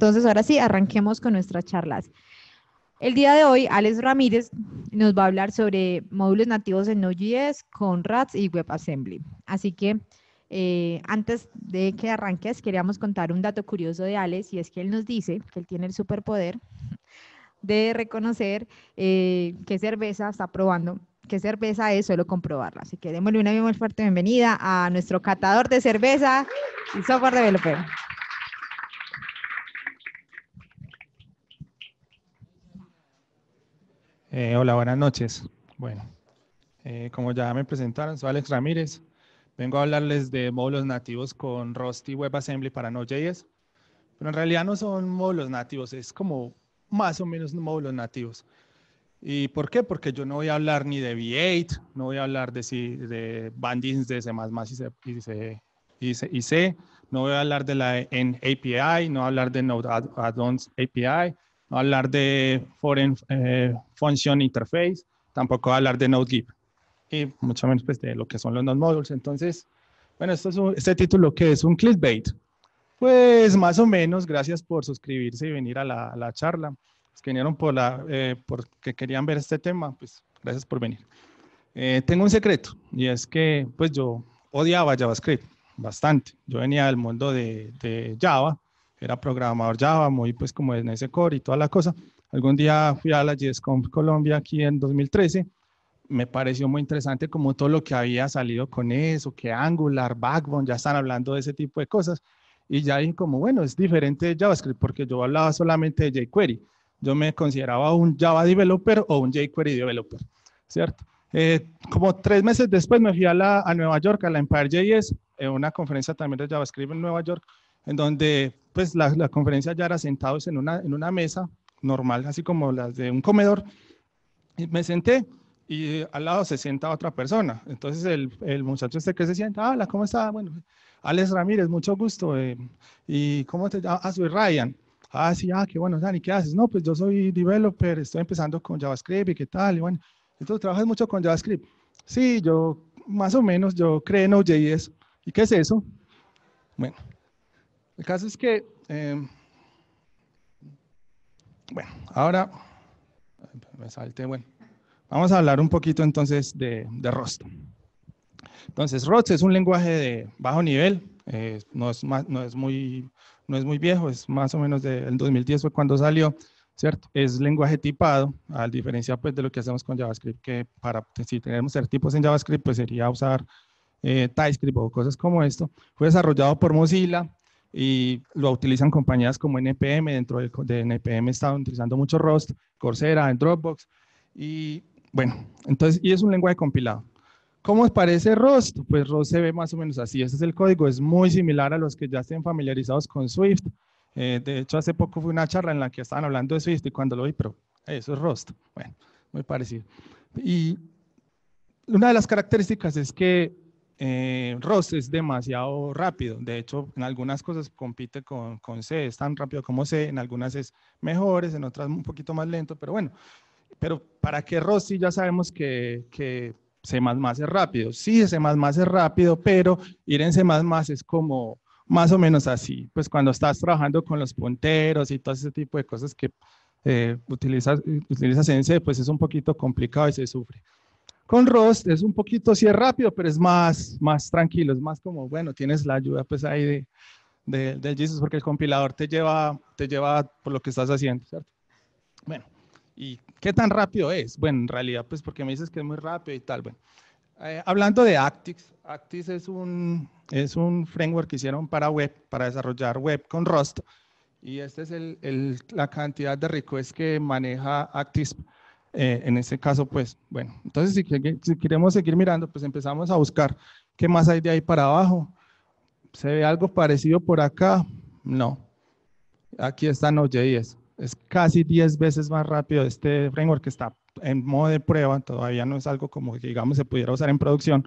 entonces ahora sí, arranquemos con nuestras charlas. El día de hoy, Alex Ramírez nos va a hablar sobre módulos nativos en Node.js con RATS y WebAssembly. Así que eh, antes de que arranques, queríamos contar un dato curioso de Alex y es que él nos dice que él tiene el superpoder de reconocer eh, qué cerveza está probando, qué cerveza es, solo comprobarla. Así que démosle una muy fuerte bienvenida a nuestro catador de cerveza y software developer. Eh, hola, buenas noches. Bueno, eh, como ya me presentaron, soy Alex Ramírez. Vengo a hablarles de módulos nativos con Rust y WebAssembly para Node.js. Pero en realidad no son módulos nativos, es como más o menos módulos nativos. ¿Y por qué? Porque yo no voy a hablar ni de V8, no voy a hablar de, C, de bandings de C++ y C, C, no voy a hablar de la en API, no voy a hablar de Node Add-ons API, hablar de Foreign eh, Function Interface, tampoco hablar de NodeGIP y mucho menos pues, de lo que son los node modules. Entonces, bueno, es este título que es un clickbait. Pues más o menos, gracias por suscribirse y venir a la, la charla. Es que vinieron por la, eh, porque querían ver este tema, pues gracias por venir. Eh, tengo un secreto y es que pues yo odiaba JavaScript bastante. Yo venía del mundo de, de Java, era programador Java, muy pues como en ese core y toda la cosa. Algún día fui a la GSConf Colombia aquí en 2013. Me pareció muy interesante como todo lo que había salido con eso, que Angular, Backbone, ya están hablando de ese tipo de cosas. Y ya dije como, bueno, es diferente de JavaScript porque yo hablaba solamente de jQuery. Yo me consideraba un Java developer o un jQuery developer, ¿cierto? Eh, como tres meses después me fui a, la, a Nueva York, a la JS, en una conferencia también de JavaScript en Nueva York, en donde pues la, conferencia ya era sentados en una, en una mesa normal, así como las de un comedor, y me senté y eh, al lado se sienta otra persona. Entonces el, muchacho este que se sienta, hola, ¿cómo está? Bueno, Alex Ramírez, mucho gusto. Eh, ¿Y cómo te llamas? Ah, soy Ryan. Ah, sí, ah, qué bueno, Dani, ¿qué haces? No, pues yo soy developer, estoy empezando con JavaScript y qué tal. Y bueno, entonces trabajas mucho con JavaScript. Sí, yo más o menos, yo creo en OJS. ¿Y qué es eso? Bueno, el caso es que, eh, bueno, ahora me salte, bueno. Vamos a hablar un poquito entonces de, de ROST. Entonces, ROST es un lenguaje de bajo nivel, eh, no, es más, no, es muy, no es muy viejo, es más o menos del 2010 fue cuando salió, ¿cierto? Es lenguaje tipado, a diferencia pues, de lo que hacemos con JavaScript, que para, si tenemos ser tipos en JavaScript, pues sería usar eh, TypeScript o cosas como esto. Fue desarrollado por Mozilla, y lo utilizan compañías como NPM, dentro de, NPM están utilizando mucho Rust, Coursera, Dropbox, y bueno, entonces, y es un lenguaje compilado. ¿Cómo os parece Rust? Pues Rust se ve más o menos así, este es el código, es muy similar a los que ya estén familiarizados con Swift, eh, de hecho hace poco fue una charla en la que estaban hablando de Swift y cuando lo vi, pero eso es Rust, bueno, muy parecido. Y una de las características es que eh, Ross es demasiado rápido, de hecho en algunas cosas compite con, con C, es tan rápido como C, en algunas es mejores, en otras un poquito más lento, pero bueno, pero ¿para que Ross ya sabemos que, que C++ es rápido? Sí, C++ es rápido, pero ir en C++ es como más o menos así, pues cuando estás trabajando con los punteros y todo ese tipo de cosas que eh, utilizas, eh, utilizas en C, pues es un poquito complicado y se sufre. Con Rust es un poquito, sí es rápido, pero es más, más tranquilo, es más como, bueno, tienes la ayuda pues ahí de, de, del Jesus porque el compilador te lleva, te lleva por lo que estás haciendo, ¿cierto? Bueno, ¿y qué tan rápido es? Bueno, en realidad pues porque me dices que es muy rápido y tal, bueno. Eh, hablando de Actix, Actix es un, es un framework que hicieron para web, para desarrollar web con Rust. Y esta es el, el, la cantidad de requests que maneja Actix eh, en este caso, pues, bueno, entonces si, si, queremos seguir mirando, pues empezamos a buscar qué más hay de ahí para abajo. ¿Se ve algo parecido por acá? No. Aquí está Node.js. Es casi 10 veces más rápido este framework que está en modo de prueba. Todavía no es algo como que, digamos, se pudiera usar en producción,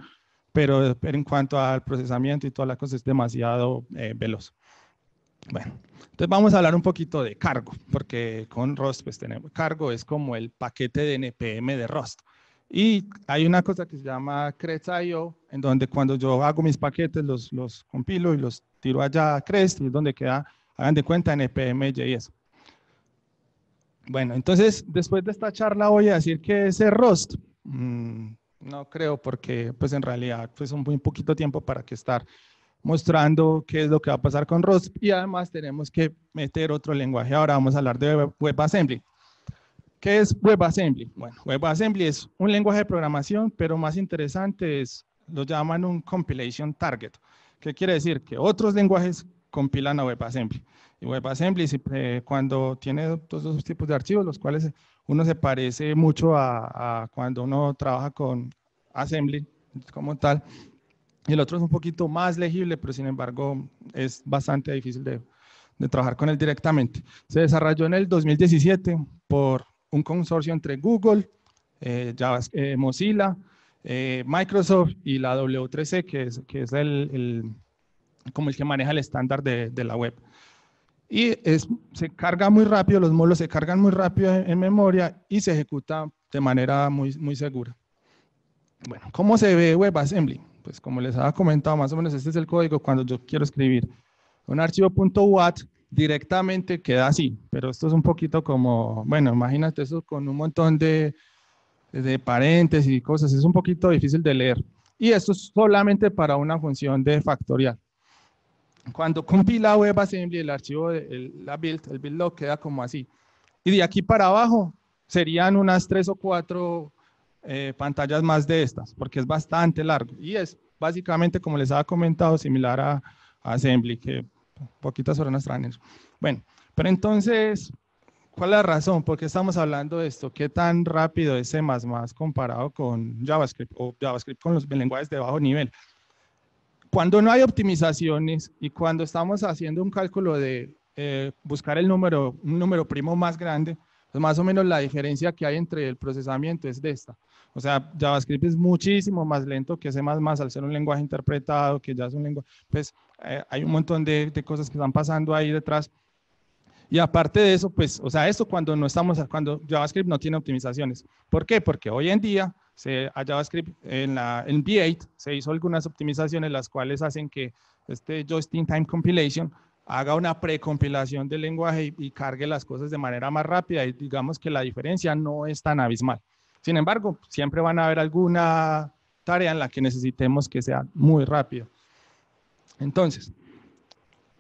pero, en cuanto al procesamiento y toda la cosa es demasiado eh, veloz. Bueno, entonces vamos a hablar un poquito de cargo, porque con Rust pues tenemos cargo, es como el paquete de NPM de Rust. Y hay una cosa que se llama Crest.io, en donde cuando yo hago mis paquetes, los, los compilo y los tiro allá a Crest, y es donde queda, hagan de cuenta, npm NPM.js. Bueno, entonces, después de esta charla voy a decir que ese Rust. Mm, no creo, porque pues en realidad pues un muy poquito tiempo para que estar mostrando qué es lo que va a pasar con ROS y además tenemos que meter otro lenguaje. Ahora vamos a hablar de WebAssembly. ¿Qué es WebAssembly? Bueno, WebAssembly es un lenguaje de programación, pero más interesante es, lo llaman un compilation target. ¿Qué quiere decir? Que otros lenguajes compilan a WebAssembly. Y WebAssembly eh, cuando tiene todos esos tipos de archivos, los cuales uno se parece mucho a, a cuando uno trabaja con Assembly como tal, el otro es un poquito más legible, pero sin embargo es bastante difícil de, trabajar con él directamente. Se desarrolló en el 2017 por un consorcio entre Google, eh, eh, Mozilla, eh, Microsoft y la W3C, que es, que es el, como el que maneja el estándar de, la web. Y es, se carga muy rápido, los módulos se cargan muy rápido en, memoria y se ejecuta de manera muy, muy segura. Bueno, ¿cómo se ve WebAssembly? pues como les había comentado, más o menos este es el código cuando yo quiero escribir. Un archivo .wat directamente queda así, pero esto es un poquito como, bueno, imagínate eso con un montón de, de paréntesis y cosas, es un poquito difícil de leer. Y esto es solamente para una función de factorial. Cuando compila WebAssembly, el archivo, de, la build, el build log queda como así. Y de aquí para abajo serían unas tres o cuatro eh, pantallas más de estas, porque es bastante largo. Y es básicamente, como les había comentado, similar a, Assembly, que poquitas horas traen Bueno, pero entonces, ¿cuál es la razón? ¿Por qué estamos hablando de esto? ¿Qué tan rápido es C++ comparado con JavaScript o JavaScript con los lenguajes de bajo nivel? Cuando no hay optimizaciones y cuando estamos haciendo un cálculo de eh, buscar el número, un número primo más grande, pues más o menos la diferencia que hay entre el procesamiento es de esta. O sea, JavaScript es muchísimo más lento que C++ al ser un lenguaje interpretado, que ya es un lenguaje, pues eh, hay un montón de, cosas que están pasando ahí detrás. Y aparte de eso, pues, o sea, esto cuando no estamos, cuando JavaScript no tiene optimizaciones. ¿Por qué? Porque hoy en día se, a JavaScript en, la, V8 se hizo algunas optimizaciones las cuales hacen que este just-in-time compilation haga una precompilación del lenguaje y, cargue las cosas de manera más rápida y digamos que la diferencia no es tan abismal. Sin embargo, siempre van a haber alguna tarea en la que necesitemos que sea muy rápido. Entonces,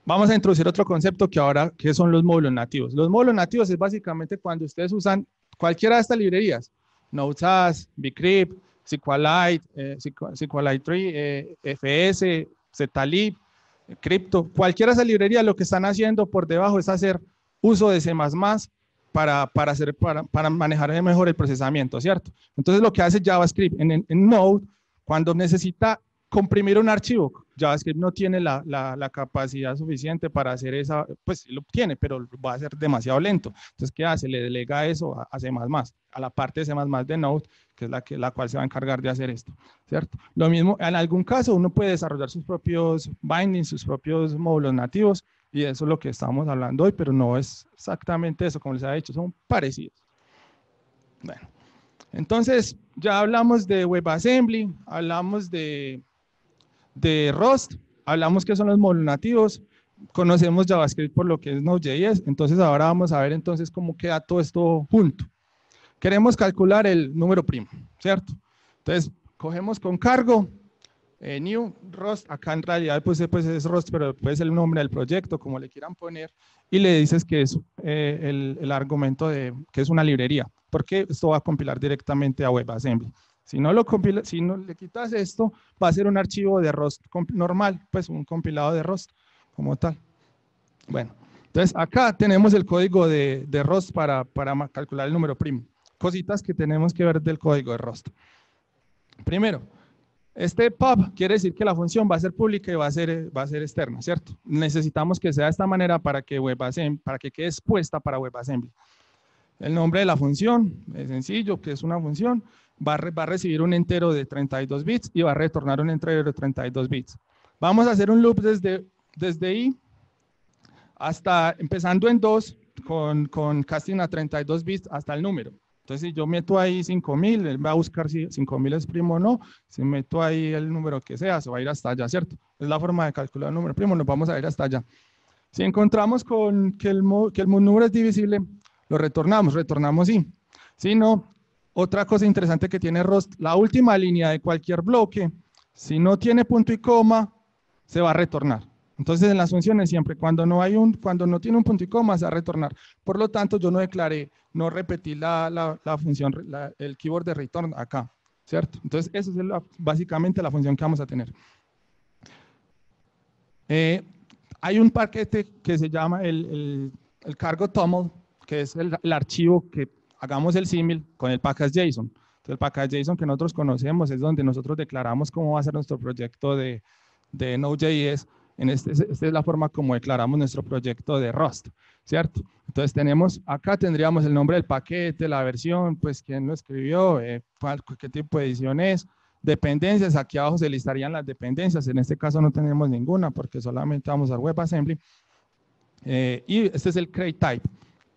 vamos a introducir otro concepto que ahora, que son los módulos nativos. Los módulos nativos es básicamente cuando ustedes usan cualquiera de estas librerías, Node.js, Bcrypt, SQLite, eh, SQLite 3, eh, FS, Zlib, Crypto, cualquiera de esas librerías lo que están haciendo por debajo es hacer uso de C++ para, hacer, para, para manejar mejor el procesamiento, ¿cierto? Entonces lo que hace JavaScript en, Node, cuando necesita comprimir un archivo, JavaScript no tiene la, capacidad suficiente para hacer esa, pues lo tiene, pero va a ser demasiado lento. Entonces, ¿qué hace? Le delega eso a, a C++, a la parte de C++ de Node, que es la, que, la cual se va a encargar de hacer esto, ¿cierto? Lo mismo, en algún caso uno puede desarrollar sus propios bindings, sus propios módulos nativos, y eso es lo que estamos hablando hoy, pero no es exactamente eso, como les había dicho, son parecidos. Bueno, entonces ya hablamos de WebAssembly, hablamos de, de Rust, hablamos que son los nativos, conocemos JavaScript por lo que es Node.js, entonces ahora vamos a ver entonces cómo queda todo esto junto. Queremos calcular el número primo, ¿cierto? Entonces, cogemos con cargo, eh, New Rust, acá en realidad pues, eh, pues es Rust, pero puede el nombre del proyecto, como le quieran poner, y le dices que es eh, el, el, argumento de que es una librería, porque esto va a compilar directamente a WebAssembly. Si no, lo compila, si no le quitas esto, va a ser un archivo de Rust normal, pues un compilado de Rust como tal. Bueno, entonces acá tenemos el código de, de Rust para, para calcular el número primo. Cositas que tenemos que ver del código de Rust. Primero, este pub quiere decir que la función va a ser pública y va a ser, va a ser externa, ¿cierto? Necesitamos que sea de esta manera para que, para que quede expuesta para WebAssembly. El nombre de la función es sencillo, que es una función, va a, recibir un entero de 32 bits y va a retornar un entero de 32 bits. Vamos a hacer un loop desde, desde i hasta empezando en 2 con, con casting a 32 bits hasta el número. Entonces, si yo meto ahí 5000, él va a buscar si 5000 es primo o no. Si meto ahí el número que sea, se va a ir hasta allá, ¿cierto? Es la forma de calcular el número primo, nos vamos a ir hasta allá. Si encontramos con que el, que el número es divisible, lo retornamos, retornamos sí. Si no, otra cosa interesante que tiene Rust, la última línea de cualquier bloque, si no tiene punto y coma, se va a retornar. Entonces, en las funciones siempre, cuando no, hay un, cuando no tiene un punto y coma, se a retornar. Por lo tanto, yo no declaré, no repetí la, la, función, el keyboard de return acá, ¿cierto? Entonces, eso es básicamente la función que vamos a tener. Eh, hay un paquete que se llama el, el, el cargo toml, que es el, archivo que hagamos el símil con el package.json. Entonces, el package json que nosotros conocemos es donde nosotros declaramos cómo va a ser nuestro proyecto de, de Node.js, en este, esta es la forma como declaramos nuestro proyecto de Rust, ¿cierto? Entonces tenemos, acá tendríamos el nombre del paquete, la versión, pues quién lo escribió, eh, qué tipo de edición es, dependencias, aquí abajo se listarían las dependencias, en este caso no tenemos ninguna porque solamente vamos a WebAssembly. Eh, y este es el crate type.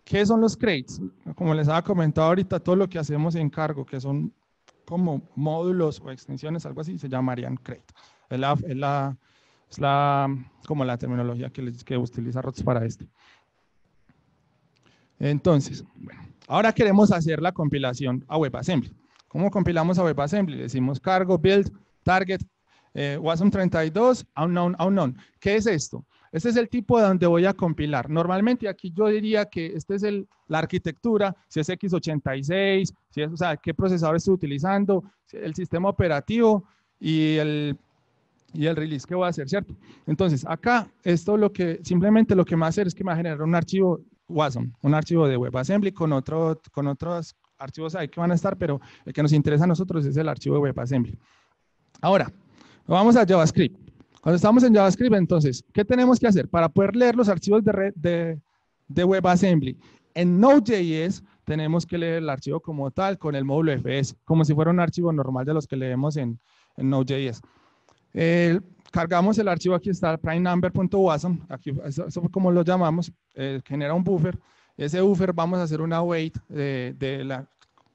¿Qué son los crates? Como les había comentado ahorita, todo lo que hacemos en cargo, que son como módulos o extensiones, algo así, se llamarían crates la, es la es la, como la terminología que, les, que utiliza Rots para este. Entonces, bueno, ahora queremos hacer la compilación a WebAssembly. ¿Cómo compilamos a WebAssembly? decimos cargo, build, target, eh, WASM32, unknown, unknown. ¿Qué es esto? Este es el tipo de donde voy a compilar. Normalmente aquí yo diría que esta es el, la arquitectura, si es x86, si es, o sea, qué procesador estoy utilizando, el sistema operativo y el y el release que voy a hacer, ¿cierto? Entonces, acá, esto lo que, simplemente lo que me va a hacer es que me va a generar un archivo WASM, un archivo de WebAssembly con, otro, con otros archivos ahí que van a estar, pero el que nos interesa a nosotros es el archivo de WebAssembly. Ahora, vamos a JavaScript. Cuando estamos en JavaScript, entonces, ¿qué tenemos que hacer? Para poder leer los archivos de, red, de, WebAssembly en Node.js, tenemos que leer el archivo como tal con el módulo FS, como si fuera un archivo normal de los que leemos en, en Node.js cargamos el archivo, aquí está, primenumber.wasm, aquí eso es como lo llamamos, eh, genera un buffer. Ese buffer vamos a hacer una wait de la,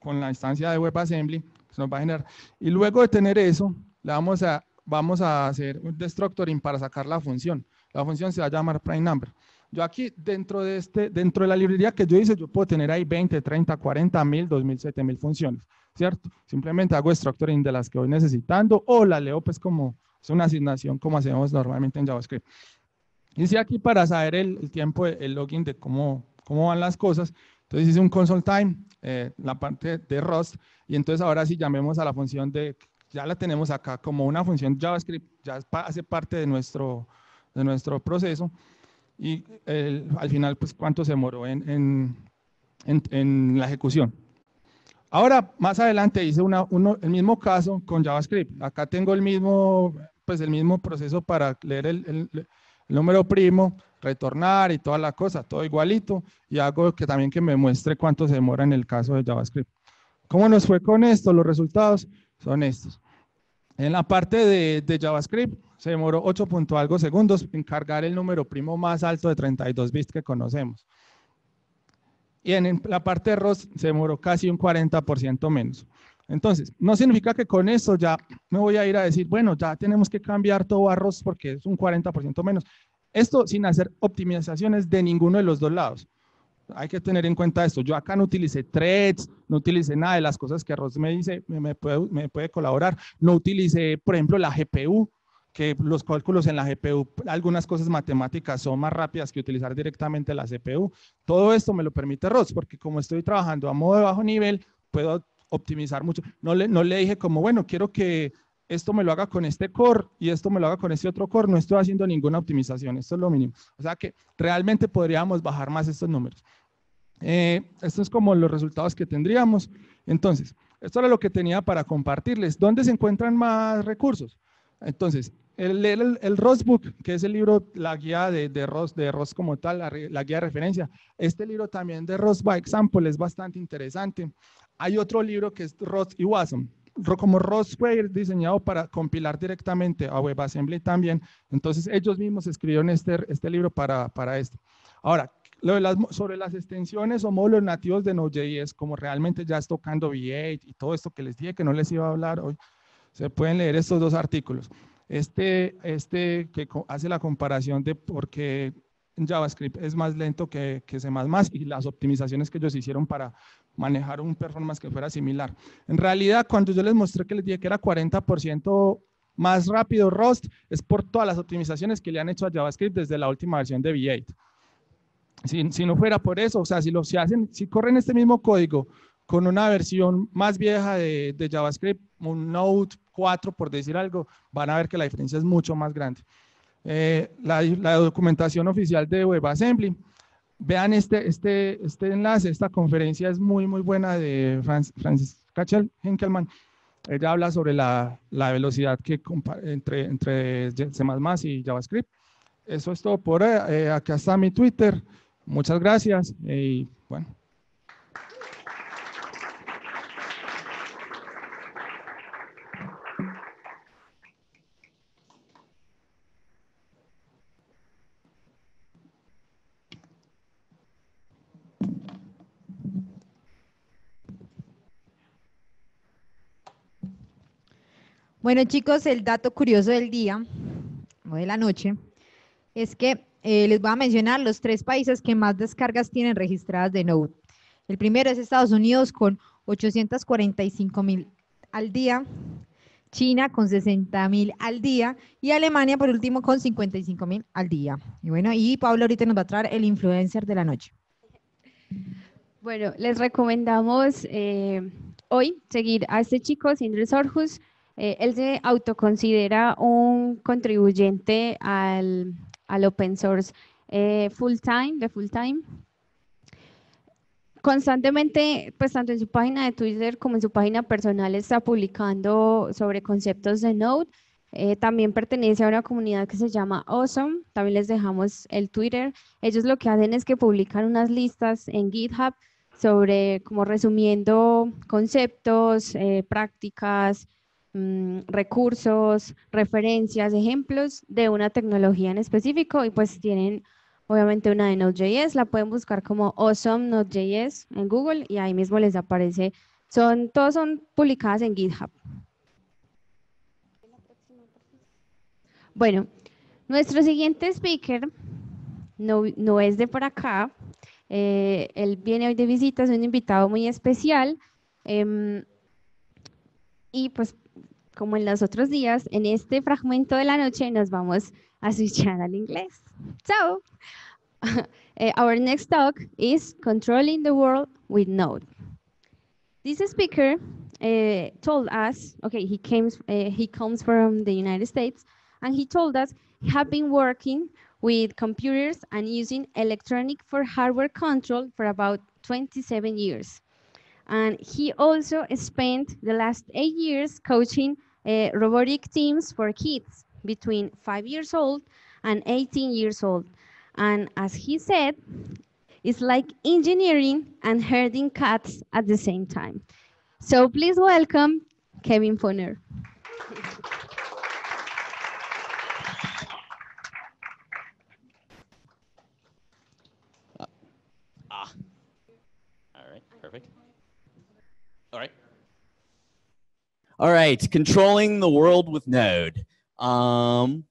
con la instancia de WebAssembly, se pues nos va a generar. Y luego de tener eso, la vamos a, vamos a hacer un destructoring para sacar la función. La función se va a llamar primenumber. Yo aquí, dentro de, este, dentro de la librería que yo hice, yo puedo tener ahí 20, 30, 40 mil, 2 mil, 7 mil funciones. ¿cierto? Simplemente hago structuring de las que voy necesitando o la leo pues como es una asignación como hacemos normalmente en JavaScript. Y si aquí para saber el, tiempo, el login de cómo, cómo van las cosas. Entonces hice un console time, eh, la parte de Rust, y entonces ahora si llamemos a la función de, ya la tenemos acá como una función JavaScript, ya hace parte de nuestro, de nuestro proceso. Y al final, pues cuánto se demoró en, en, en la ejecución, Ahora, más adelante hice el mismo caso con JavaScript. Acá tengo el mismo, pues el mismo proceso para leer el, número primo, retornar y toda la cosa, todo igualito. Y hago que también que me muestre cuánto se demora en el caso de JavaScript. ¿Cómo nos fue con esto? Los resultados son estos. En la parte de, JavaScript se demoró 8 algo segundos en cargar el número primo más alto de 32 bits que conocemos y en la parte de ROS se demoró casi un 40% menos. Entonces, no significa que con eso ya me voy a ir a decir, bueno, ya tenemos que cambiar todo a ROS porque es un 40% menos. Esto sin hacer optimizaciones de ninguno de los dos lados. Hay que tener en cuenta esto. Yo acá no utilicé threads, no utilicé nada de las cosas que ROS me dice, me, me, puede, me puede colaborar. No utilicé, por ejemplo, la GPU, que los cálculos en la GPU, algunas cosas matemáticas son más rápidas que utilizar directamente la CPU. Todo esto me lo permite ROS, porque como estoy trabajando a modo de bajo nivel, puedo optimizar mucho. No le, no le dije como, bueno, quiero que esto me lo haga con este core y esto me lo haga con este otro core, no estoy haciendo ninguna optimización, esto es lo mínimo. O sea que realmente podríamos bajar más estos números. Eh, esto es como los resultados que tendríamos. Entonces, esto era lo que tenía para compartirles. ¿Dónde se encuentran más recursos? Entonces, el, el, el RosBook que es el libro, la guía de, de Ross, de Ross como tal, la, guía de referencia. Este libro también de Ross by Example es bastante interesante. Hay otro libro que es Ross y Wasm. Como Ross fue diseñado para compilar directamente a WebAssembly también, entonces ellos mismos escribieron este, este libro para, para esto. Ahora, lo sobre las extensiones o módulos nativos de Node.js, como realmente ya es tocando V8 y todo esto que les dije que no les iba a hablar hoy, se pueden leer estos dos artículos. Este, este que hace la comparación de por qué JavaScript es más lento que, que C++ y las optimizaciones que ellos hicieron para manejar un performance que fuera similar. En realidad, cuando yo les mostré que les dije que era 40% más rápido Rust, es por todas las optimizaciones que le han hecho a JavaScript desde la última versión de V8. Si, no fuera por eso, o sea, si, lo, si, hacen, si corren este mismo código con una versión más vieja de, de JavaScript, un Node cuatro, por decir algo, van a ver que la diferencia es mucho más grande. Eh, la, documentación oficial de WebAssembly. Vean este, este, este enlace, esta conferencia es muy, muy buena de Francis Kachel Henkelman. Ella habla sobre la, la velocidad que entre, entre C++ y JavaScript. Eso es todo por eh, eh, acá está mi Twitter. Muchas gracias y bueno. Bueno, chicos, el dato curioso del día o de la noche es que eh, les voy a mencionar los tres países que más descargas tienen registradas de Node. El primero es Estados Unidos con 845 mil al día, China con 60 mil al día y Alemania por último con 55 mil al día. Y bueno, y Pablo ahorita nos va a traer el influencer de la noche. Bueno, les recomendamos eh, hoy seguir a este chico, Sindre Sorjus eh, él se autoconsidera un contribuyente al, open source eh, full time, de full time. Constantemente, pues tanto en su página de Twitter como en su página personal está publicando sobre conceptos de Node. Eh, también pertenece a una comunidad que se llama Awesome. También les dejamos el Twitter. Ellos lo que hacen es que publican unas listas en GitHub sobre como resumiendo conceptos, prácticas, Mm, recursos, referencias, ejemplos de una tecnología en específico y pues tienen obviamente una de Node.js, la pueden buscar como Awesome Node.js en Google y ahí mismo les aparece. Son, todos son publicadas en GitHub. Bueno, nuestro siguiente speaker no, es de por acá. Eh, él viene hoy de visita, es un invitado muy especial. Em, y pues como en los otros días, en este fragmento de la noche nos vamos a switchar al inglés. So, uh, eh, our next talk is Controlling the World with Node. This speaker uh, told us, okay, he, came, uh, he comes from the United States, and he told us he had been working with computers and using electronic for hardware control for about 27 years. And he also spent the last eight years coaching uh, robotic teams for kids between five years old and 18 years old. And as he said, it's like engineering and herding cats at the same time. So please welcome Kevin Foner. ah. All right, perfect. All right. All right, controlling the world with Node. Um,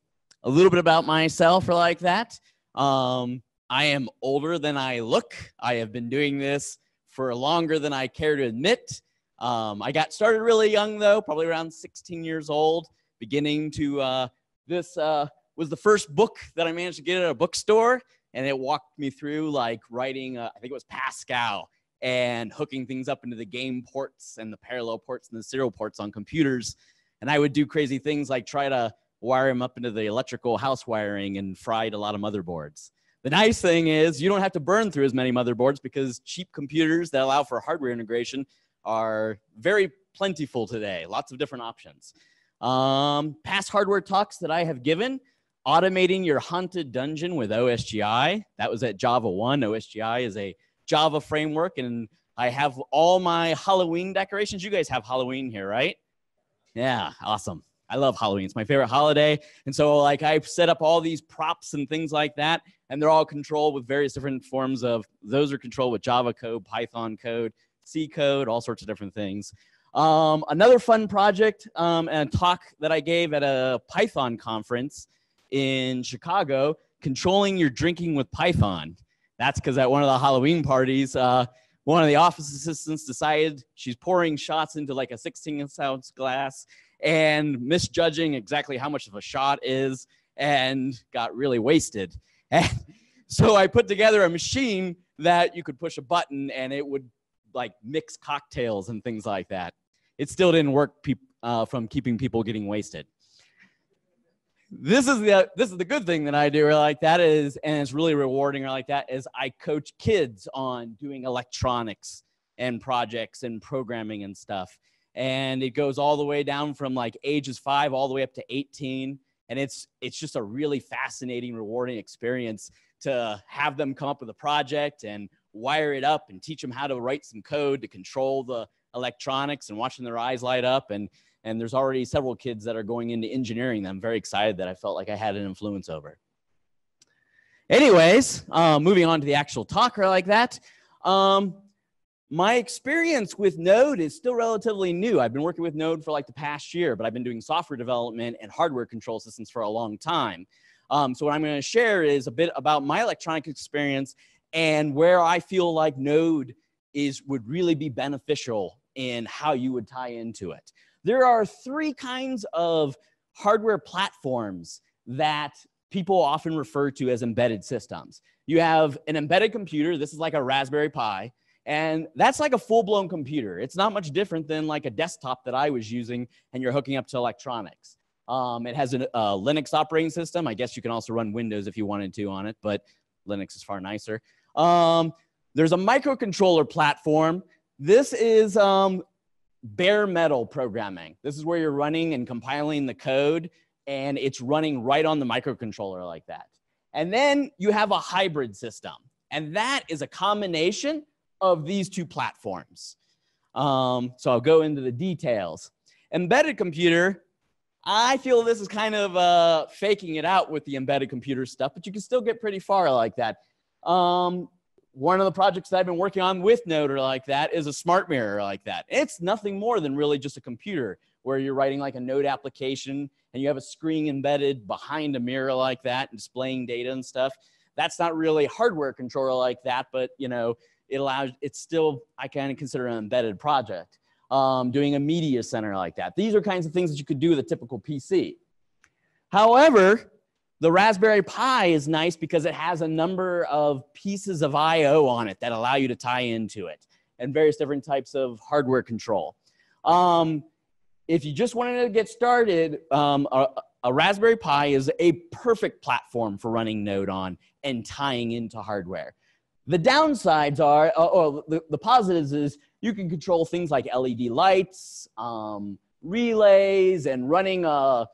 a little bit about myself or like that. Um, I am older than I look. I have been doing this for longer than I care to admit. Um, I got started really young though, probably around 16 years old, beginning to uh, this uh, was the first book that I managed to get at a bookstore, and it walked me through like writing. Uh, I think it was Pascal and hooking things up into the game ports and the parallel ports and the serial ports on computers. And I would do crazy things like try to wire them up into the electrical house wiring and fried a lot of motherboards. The nice thing is you don't have to burn through as many motherboards because cheap computers that allow for hardware integration are very plentiful today. Lots of different options. Um, past hardware talks that I have given, automating your haunted dungeon with OSGI. That was at Java 1. OSGI is a Java framework and I have all my Halloween decorations. You guys have Halloween here, right? Yeah, awesome. I love Halloween. It's my favorite holiday. And so like I set up all these props and things like that and they're all controlled with various different forms of those are controlled with Java code, Python code, C code, all sorts of different things. Um, another fun project um, and talk that I gave at a Python conference in Chicago, controlling your drinking with Python. That's because at one of the Halloween parties, uh, one of the office assistants decided she's pouring shots into like a 16 ounce glass and misjudging exactly how much of a shot is and got really wasted. And so I put together a machine that you could push a button and it would like mix cocktails and things like that. It still didn't work pe- uh, from keeping people getting wasted this is the this is the good thing that I do. Or like that is, and it's really rewarding. Or like that is, I coach kids on doing electronics and projects and programming and stuff. And it goes all the way down from like ages five all the way up to eighteen. And it's it's just a really fascinating, rewarding experience to have them come up with a project and wire it up and teach them how to write some code to control the electronics and watching their eyes light up and and there's already several kids that are going into engineering that i'm very excited that i felt like i had an influence over anyways uh, moving on to the actual talker like that um, my experience with node is still relatively new i've been working with node for like the past year but i've been doing software development and hardware control systems for a long time um, so what i'm going to share is a bit about my electronic experience and where i feel like node is would really be beneficial in how you would tie into it there are three kinds of hardware platforms that people often refer to as embedded systems. You have an embedded computer, this is like a Raspberry Pi, and that's like a full blown computer. It's not much different than like a desktop that I was using and you're hooking up to electronics. Um, it has a uh, Linux operating system. I guess you can also run Windows if you wanted to on it, but Linux is far nicer. Um, there's a microcontroller platform. This is um, bare metal programming. This is where you're running and compiling the code and it's running right on the microcontroller like that. And then you have a hybrid system. And that is a combination of these two platforms. Um, so I'll go into the details. Embedded computer, I feel this is kind of uh, faking it out with the embedded computer stuff, but you can still get pretty far like that. Um, one of the projects that I've been working on with Node or like that is a smart mirror like that. It's nothing more than really just a computer where you're writing like a Node application and you have a screen embedded behind a mirror like that and displaying data and stuff. That's not really hardware controller like that, but you know, it allows, it's still, I kind of consider an embedded project. Um, doing a media center like that. These are kinds of things that you could do with a typical PC. However, the Raspberry Pi is nice because it has a number of pieces of I.O. on it that allow you to tie into it and various different types of hardware control. Um, if you just wanted to get started, um, a, a Raspberry Pi is a perfect platform for running Node on and tying into hardware. The downsides are, uh, or oh, the, the positives is you can control things like LED lights, um, relays, and running a,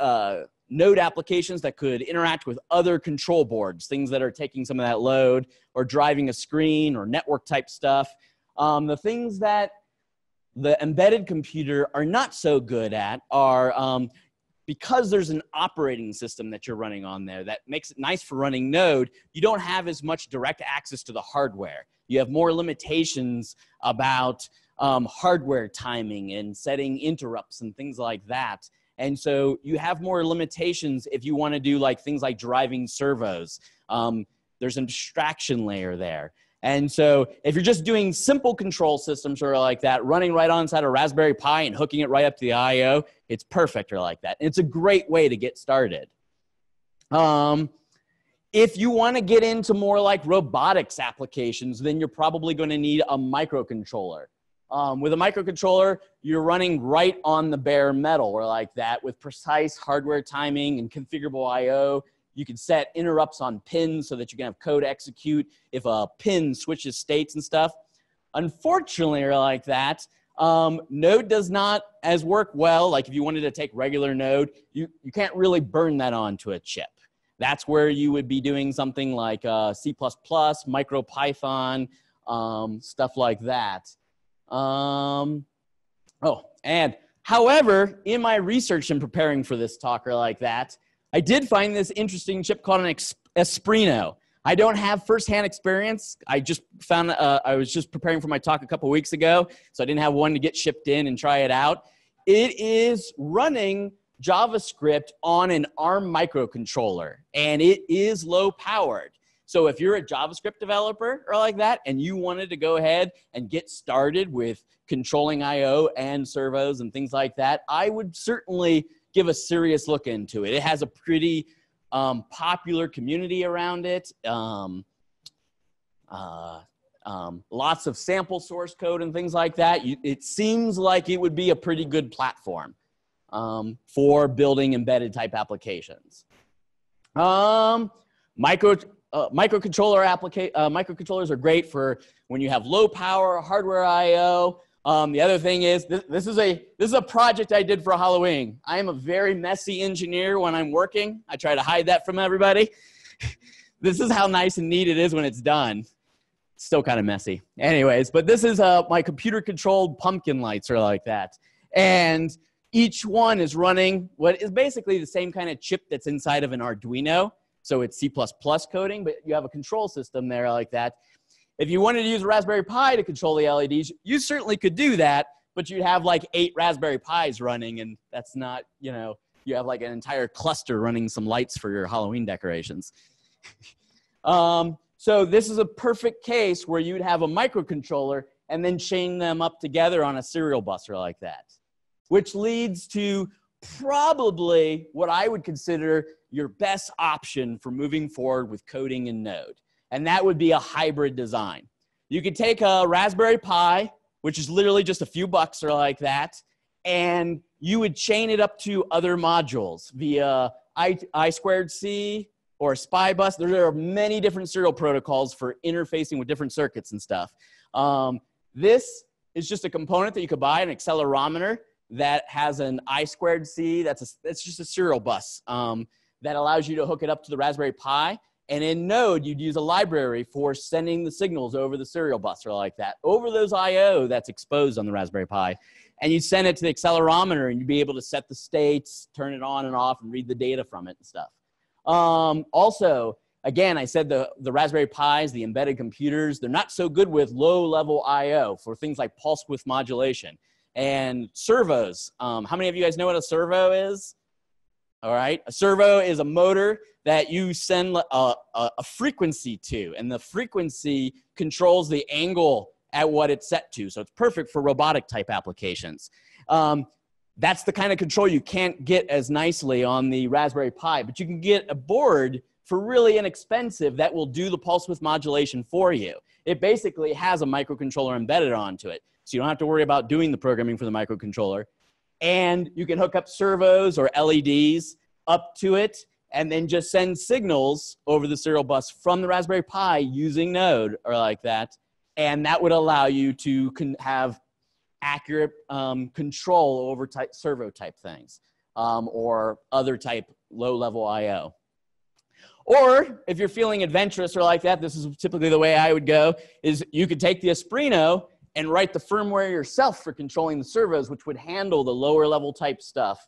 a, node applications that could interact with other control boards, things that are taking some of that load or driving a screen or network type stuff. Um, the things that the embedded computer are not so good at are um, because there's an operating system that you're running on there that makes it nice for running node, you don't have as much direct access to the hardware. You have more limitations about um, hardware timing and setting interrupts and things like that. And so you have more limitations if you want to do like things like driving servos. Um, there's a distraction layer there. And so if you're just doing simple control systems or like that, running right on inside a Raspberry Pi and hooking it right up to the IO, it's perfect or like that. And it's a great way to get started. Um, if you want to get into more like robotics applications, then you're probably going to need a microcontroller. Um, with a microcontroller, you're running right on the bare metal or like that with precise hardware timing and configurable I.O. You can set interrupts on pins so that you can have code execute if a pin switches states and stuff. Unfortunately, or like that, um, Node does not as work well. Like if you wanted to take regular Node, you, you can't really burn that onto a chip. That's where you would be doing something like uh, C++, MicroPython, um, stuff like that. Um, oh, and however, in my research and preparing for this talk or like that, I did find this interesting chip called an Esprino. I don't have firsthand experience. I just found uh, I was just preparing for my talk a couple weeks ago, so I didn't have one to get shipped in and try it out. It is running JavaScript on an ARM microcontroller, and it is low powered. So if you're a JavaScript developer or like that, and you wanted to go ahead and get started with controlling IO and servos and things like that, I would certainly give a serious look into it. It has a pretty um, popular community around it. Um, uh, um, lots of sample source code and things like that. You, it seems like it would be a pretty good platform um, for building embedded type applications. Um, micro uh, microcontroller applica- uh, microcontrollers are great for when you have low power hardware I/O. Um, the other thing is this, this is a this is a project I did for Halloween. I am a very messy engineer when I'm working. I try to hide that from everybody. this is how nice and neat it is when it's done. It's still kind of messy, anyways. But this is uh, my computer-controlled pumpkin lights are like that, and each one is running what is basically the same kind of chip that's inside of an Arduino so it's C++ coding, but you have a control system there like that. If you wanted to use a Raspberry Pi to control the LEDs, you certainly could do that, but you'd have like eight Raspberry Pis running and that's not, you know, you have like an entire cluster running some lights for your Halloween decorations. um, so this is a perfect case where you'd have a microcontroller and then chain them up together on a serial bus or like that, which leads to probably what I would consider your best option for moving forward with coding in Node. And that would be a hybrid design. You could take a Raspberry Pi, which is literally just a few bucks or like that, and you would chain it up to other modules via I, I squared C or Spybus. There are many different serial protocols for interfacing with different circuits and stuff. Um, this is just a component that you could buy, an accelerometer that has an I squared C. That's a, that's just a serial bus. Um, that allows you to hook it up to the Raspberry Pi. And in Node, you'd use a library for sending the signals over the serial bus or like that, over those I.O. that's exposed on the Raspberry Pi. And you send it to the accelerometer and you'd be able to set the states, turn it on and off, and read the data from it and stuff. Um, also, again, I said the, the Raspberry Pis, the embedded computers, they're not so good with low level I.O. for things like pulse width modulation and servos. Um, how many of you guys know what a servo is? All right, a servo is a motor that you send a, a, a frequency to, and the frequency controls the angle at what it's set to. So it's perfect for robotic type applications. Um, that's the kind of control you can't get as nicely on the Raspberry Pi, but you can get a board for really inexpensive that will do the pulse width modulation for you. It basically has a microcontroller embedded onto it. So you don't have to worry about doing the programming for the microcontroller and you can hook up servos or LEDs up to it and then just send signals over the serial bus from the Raspberry Pi using Node or like that. And that would allow you to have accurate um, control over type, servo type things um, or other type low level IO. Or if you're feeling adventurous or like that, this is typically the way I would go, is you could take the Esprino and write the firmware yourself for controlling the servos, which would handle the lower level type stuff,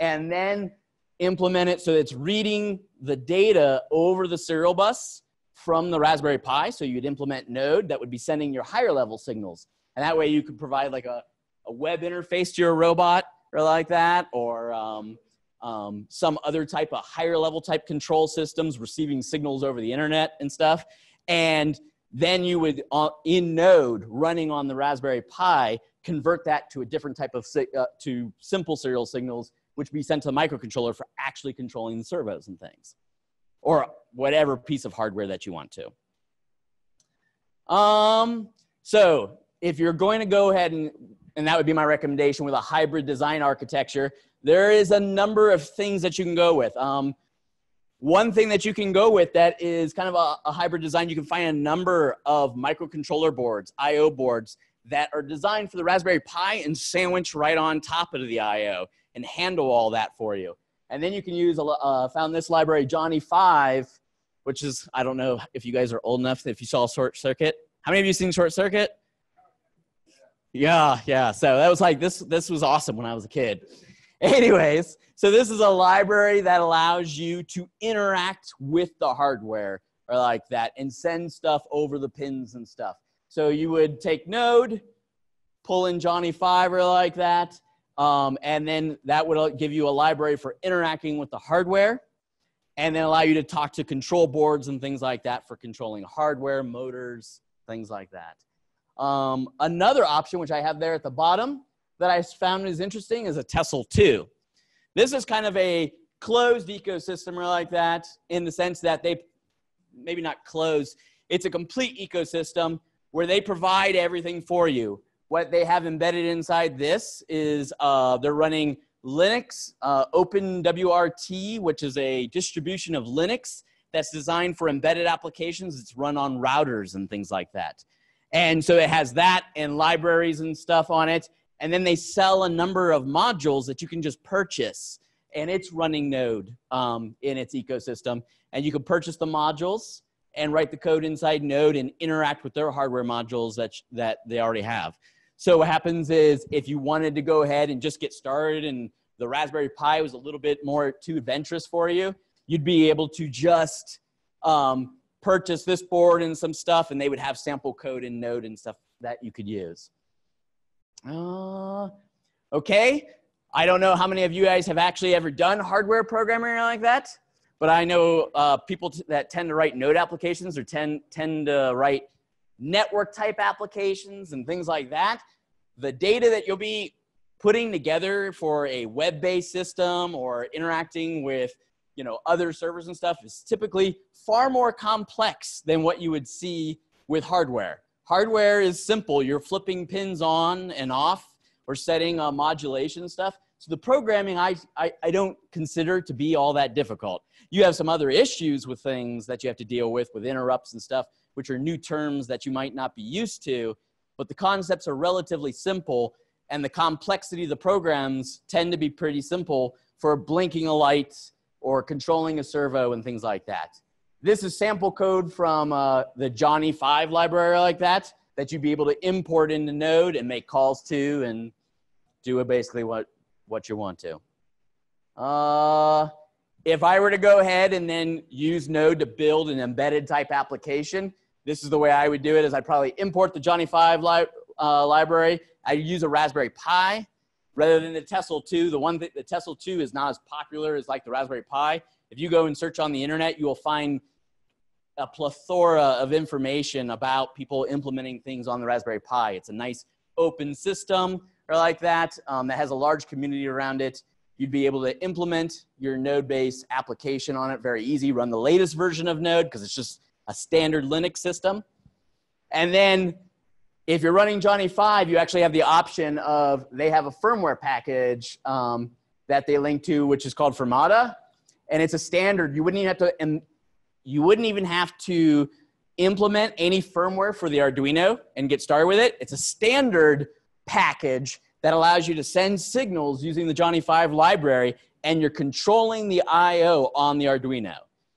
and then implement it so it's reading the data over the serial bus from the Raspberry Pi. So you'd implement Node that would be sending your higher level signals. And that way you could provide like a, a web interface to your robot or like that, or um, um, some other type of higher level type control systems receiving signals over the internet and stuff. And then you would uh, in node running on the raspberry pi convert that to a different type of uh, to simple serial signals which be sent to the microcontroller for actually controlling the servos and things or whatever piece of hardware that you want to um, so if you're going to go ahead and and that would be my recommendation with a hybrid design architecture there is a number of things that you can go with um, one thing that you can go with that is kind of a, a hybrid design, you can find a number of microcontroller boards, I.O. boards, that are designed for the Raspberry Pi and sandwich right on top of the I.O. and handle all that for you. And then you can use, uh, found this library, Johnny 5, which is, I don't know if you guys are old enough, if you saw Short Circuit. How many of you seen Short Circuit? Yeah, yeah. So that was like, this, this was awesome when I was a kid. Anyways, so this is a library that allows you to interact with the hardware or like that and send stuff over the pins and stuff. So you would take Node, pull in Johnny Five or like that, um, and then that would uh, give you a library for interacting with the hardware and then allow you to talk to control boards and things like that for controlling hardware, motors, things like that. Um, another option, which I have there at the bottom, that I found is interesting is a Tesla 2. This is kind of a closed ecosystem or like that in the sense that they, maybe not closed, it's a complete ecosystem where they provide everything for you. What they have embedded inside this is uh, they're running Linux, uh, OpenWRT, which is a distribution of Linux that's designed for embedded applications. It's run on routers and things like that. And so it has that and libraries and stuff on it. And then they sell a number of modules that you can just purchase. And it's running Node um, in its ecosystem. And you can purchase the modules and write the code inside Node and interact with their hardware modules that, that they already have. So what happens is if you wanted to go ahead and just get started and the Raspberry Pi was a little bit more too adventurous for you, you'd be able to just um, purchase this board and some stuff and they would have sample code in Node and stuff that you could use uh, okay. I don't know how many of you guys have actually ever done hardware programming like that, but I know uh, people t- that tend to write node applications or tend, tend to write network type applications and things like that. The data that you'll be putting together for a web-based system or interacting with you know other servers and stuff is typically far more complex than what you would see with hardware Hardware is simple. You're flipping pins on and off or setting uh, modulation stuff. So the programming I, I, I, don't consider to be all that difficult. You have some other issues with things that you have to deal with, with interrupts and stuff, which are new terms that you might not be used to, but the concepts are relatively simple and the complexity of the programs tend to be pretty simple for blinking a light or controlling a servo and things like that this is sample code from uh, the Johnny 5 library like that, that you'd be able to import into Node and make calls to and do basically what, what you want to. Uh, if I were to go ahead and then use Node to build an embedded type application, this is the way I would do it is I'd probably import the Johnny 5 li uh, library. I'd use a Raspberry Pi rather than the Tesla 2. The one that the Tesla 2 is not as popular as like the Raspberry Pi. If you go and search on the internet, you will find a plethora of information about people implementing things on the Raspberry Pi. It's a nice open system or like that um, that has a large community around it. You'd be able to implement your node-based application on it very easy, run the latest version of node because it's just a standard Linux system. And then if you're running Johnny 5, you actually have the option of they have a firmware package um, that they link to, which is called Fermata and it's a standard. You wouldn't even have to, and you wouldn't even have to implement any firmware for the Arduino and get started with it. It's a standard package that allows you to send signals using the Johnny 5 library, and you're controlling the I/O on the Arduino.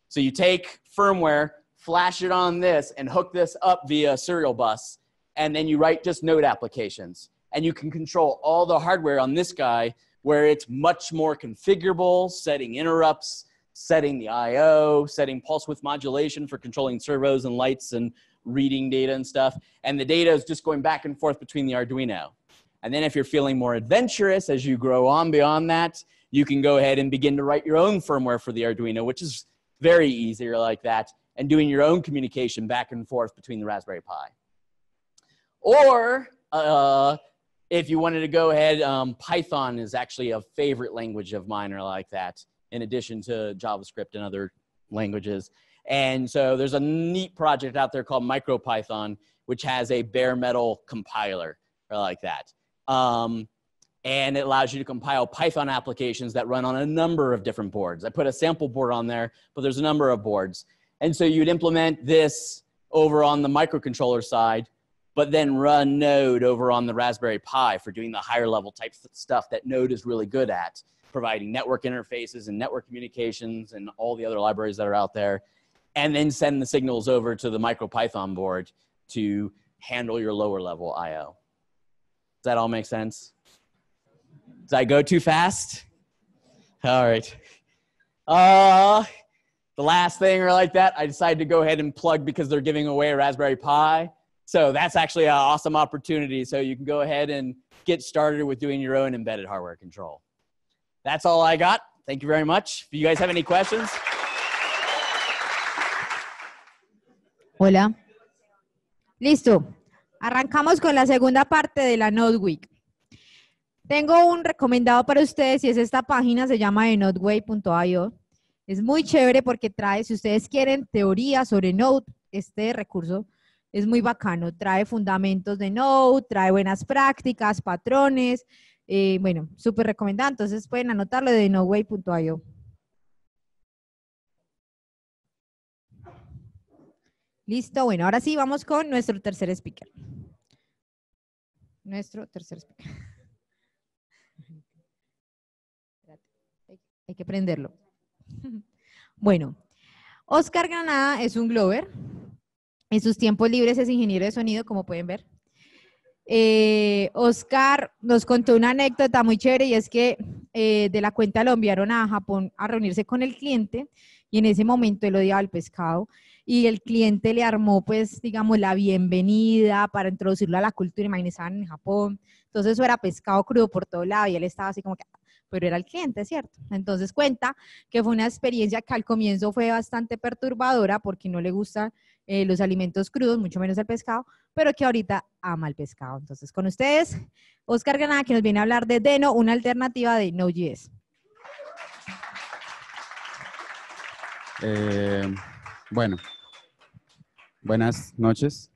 So you take firmware, flash it on this, and hook this up via serial bus, and then you write just node applications, and you can control all the hardware on this guy where it's much more configurable, setting interrupts, setting the IO, setting pulse width modulation for controlling servos and lights and reading data and stuff. And the data is just going back and forth between the Arduino. And then if you're feeling more adventurous as you grow on beyond that, you can go ahead and begin to write your own firmware for the Arduino, which is very easier like that, and doing your own communication back and forth between the Raspberry Pi. Or uh, if you wanted to go ahead, um, Python is actually a favorite language of mine or like that, in addition to JavaScript and other languages. And so there's a neat project out there called MicroPython, which has a bare metal compiler or like that. Um, and it allows you to compile Python applications that run on a number of different boards. I put a sample board on there, but there's a number of boards. And so you'd implement this over on the microcontroller side, but then run Node over on the Raspberry Pi for doing the higher level type stuff that Node is really good at, providing network interfaces and network communications and all the other libraries that are out there, and then send the signals over to the MicroPython board to handle your lower level I.O. Does that all make sense? Did I go too fast? All right. Uh, the last thing or like that, I decided to go ahead and plug because they're giving away a Raspberry Pi. So that's actually an awesome opportunity. So you can go ahead and get started with doing your own embedded hardware control. That's all I got. Thank you very much. If you guys have any questions. Hola. Listo. Arrancamos con la segunda parte de la Node Week. Tengo un recomendado para ustedes y es esta página, se llama enodeway.io. Es muy chévere porque trae, si ustedes quieren teoría sobre Node, este recurso es muy bacano, trae fundamentos de Node, trae buenas prácticas, patrones, eh, bueno, súper recomendado, entonces pueden anotarlo de noway.io. Listo, bueno, ahora sí vamos con nuestro tercer speaker. Nuestro tercer speaker. Hay que prenderlo. Bueno, Oscar Granada es un Glover, en sus tiempos libres es ingeniero de sonido, como pueden ver. Eh, Oscar nos contó una anécdota muy chévere y es que eh, de la cuenta lo enviaron a Japón a reunirse con el cliente y en ese momento él odiaba el pescado y el cliente le armó pues digamos la bienvenida para introducirlo a la cultura, imagínense en Japón, entonces eso era pescado crudo por todo lado y él estaba así como que, pero era el cliente, ¿cierto? Entonces cuenta que fue una experiencia que al comienzo fue bastante perturbadora porque no le gusta eh, los alimentos crudos, mucho menos el pescado, pero que ahorita ama el pescado. Entonces, con ustedes, Oscar Granada, que nos viene a hablar de Deno, una alternativa de No Eh, bueno, buenas noches.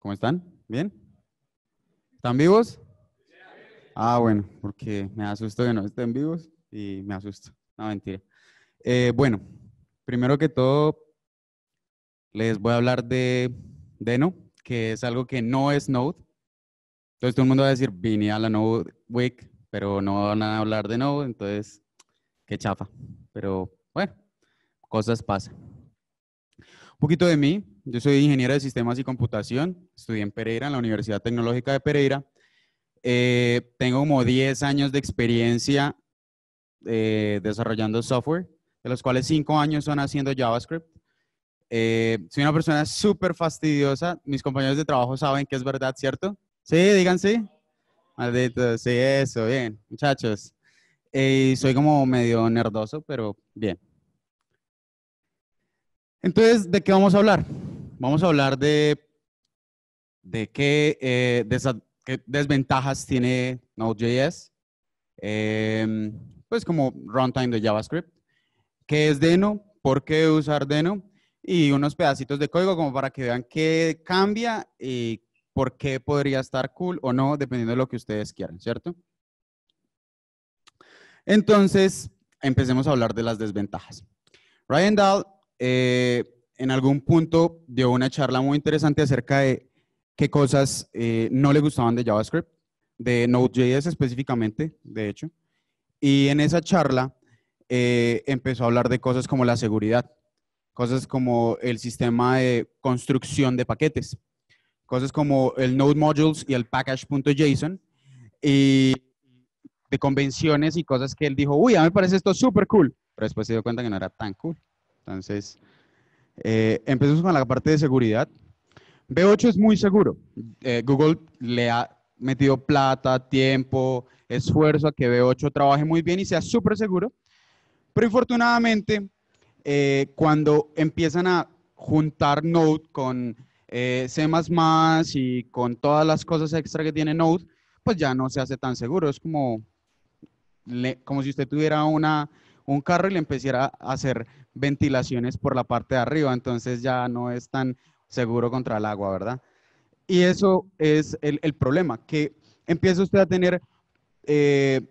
¿Cómo están? ¿Bien? ¿Están vivos? Ah, bueno, porque me asusto que no estén vivos y me asusto. No, mentira. Eh, bueno, Primero que todo, les voy a hablar de Deno, que es algo que no es Node. Entonces todo el mundo va a decir, vine a la Node Week, pero no van a hablar de Node, entonces qué chafa. Pero bueno, cosas pasan. Un poquito de mí, yo soy ingeniero de sistemas y computación, estudié en Pereira, en la Universidad Tecnológica de Pereira. Eh, tengo como 10 años de experiencia eh, desarrollando software de los cuales cinco años son haciendo JavaScript. Eh, soy una persona súper fastidiosa. Mis compañeros de trabajo saben que es verdad, ¿cierto? Sí, digan sí. Maldito, sí, eso, bien, muchachos. Eh, soy como medio nerdoso, pero bien. Entonces, ¿de qué vamos a hablar? Vamos a hablar de, de qué, eh, de, qué desventajas tiene Node.js, em, pues como runtime de JavaScript qué es Deno, por qué usar Deno y unos pedacitos de código como para que vean qué cambia y por qué podría estar cool o no, dependiendo de lo que ustedes quieran, ¿cierto? Entonces, empecemos a hablar de las desventajas. Ryan Dahl eh, en algún punto dio una charla muy interesante acerca de qué cosas eh, no le gustaban de JavaScript, de Node.js específicamente, de hecho. Y en esa charla eh, empezó a hablar de cosas como la seguridad, cosas como el sistema de construcción de paquetes, cosas como el Node Modules y el Package.json, y de convenciones y cosas que él dijo, uy, a mí me parece esto súper cool, pero después se dio cuenta que no era tan cool. Entonces, eh, empezamos con la parte de seguridad. B8 es muy seguro. Eh, Google le ha metido plata, tiempo, esfuerzo a que B8 trabaje muy bien y sea súper seguro, pero infortunadamente, eh, cuando empiezan a juntar Node con eh, C++ y con todas las cosas extra que tiene Node, pues ya no se hace tan seguro. Es como, como si usted tuviera una, un carro y le empezara a hacer ventilaciones por la parte de arriba, entonces ya no es tan seguro contra el agua, ¿verdad? Y eso es el, problema, que empieza usted a tener eh,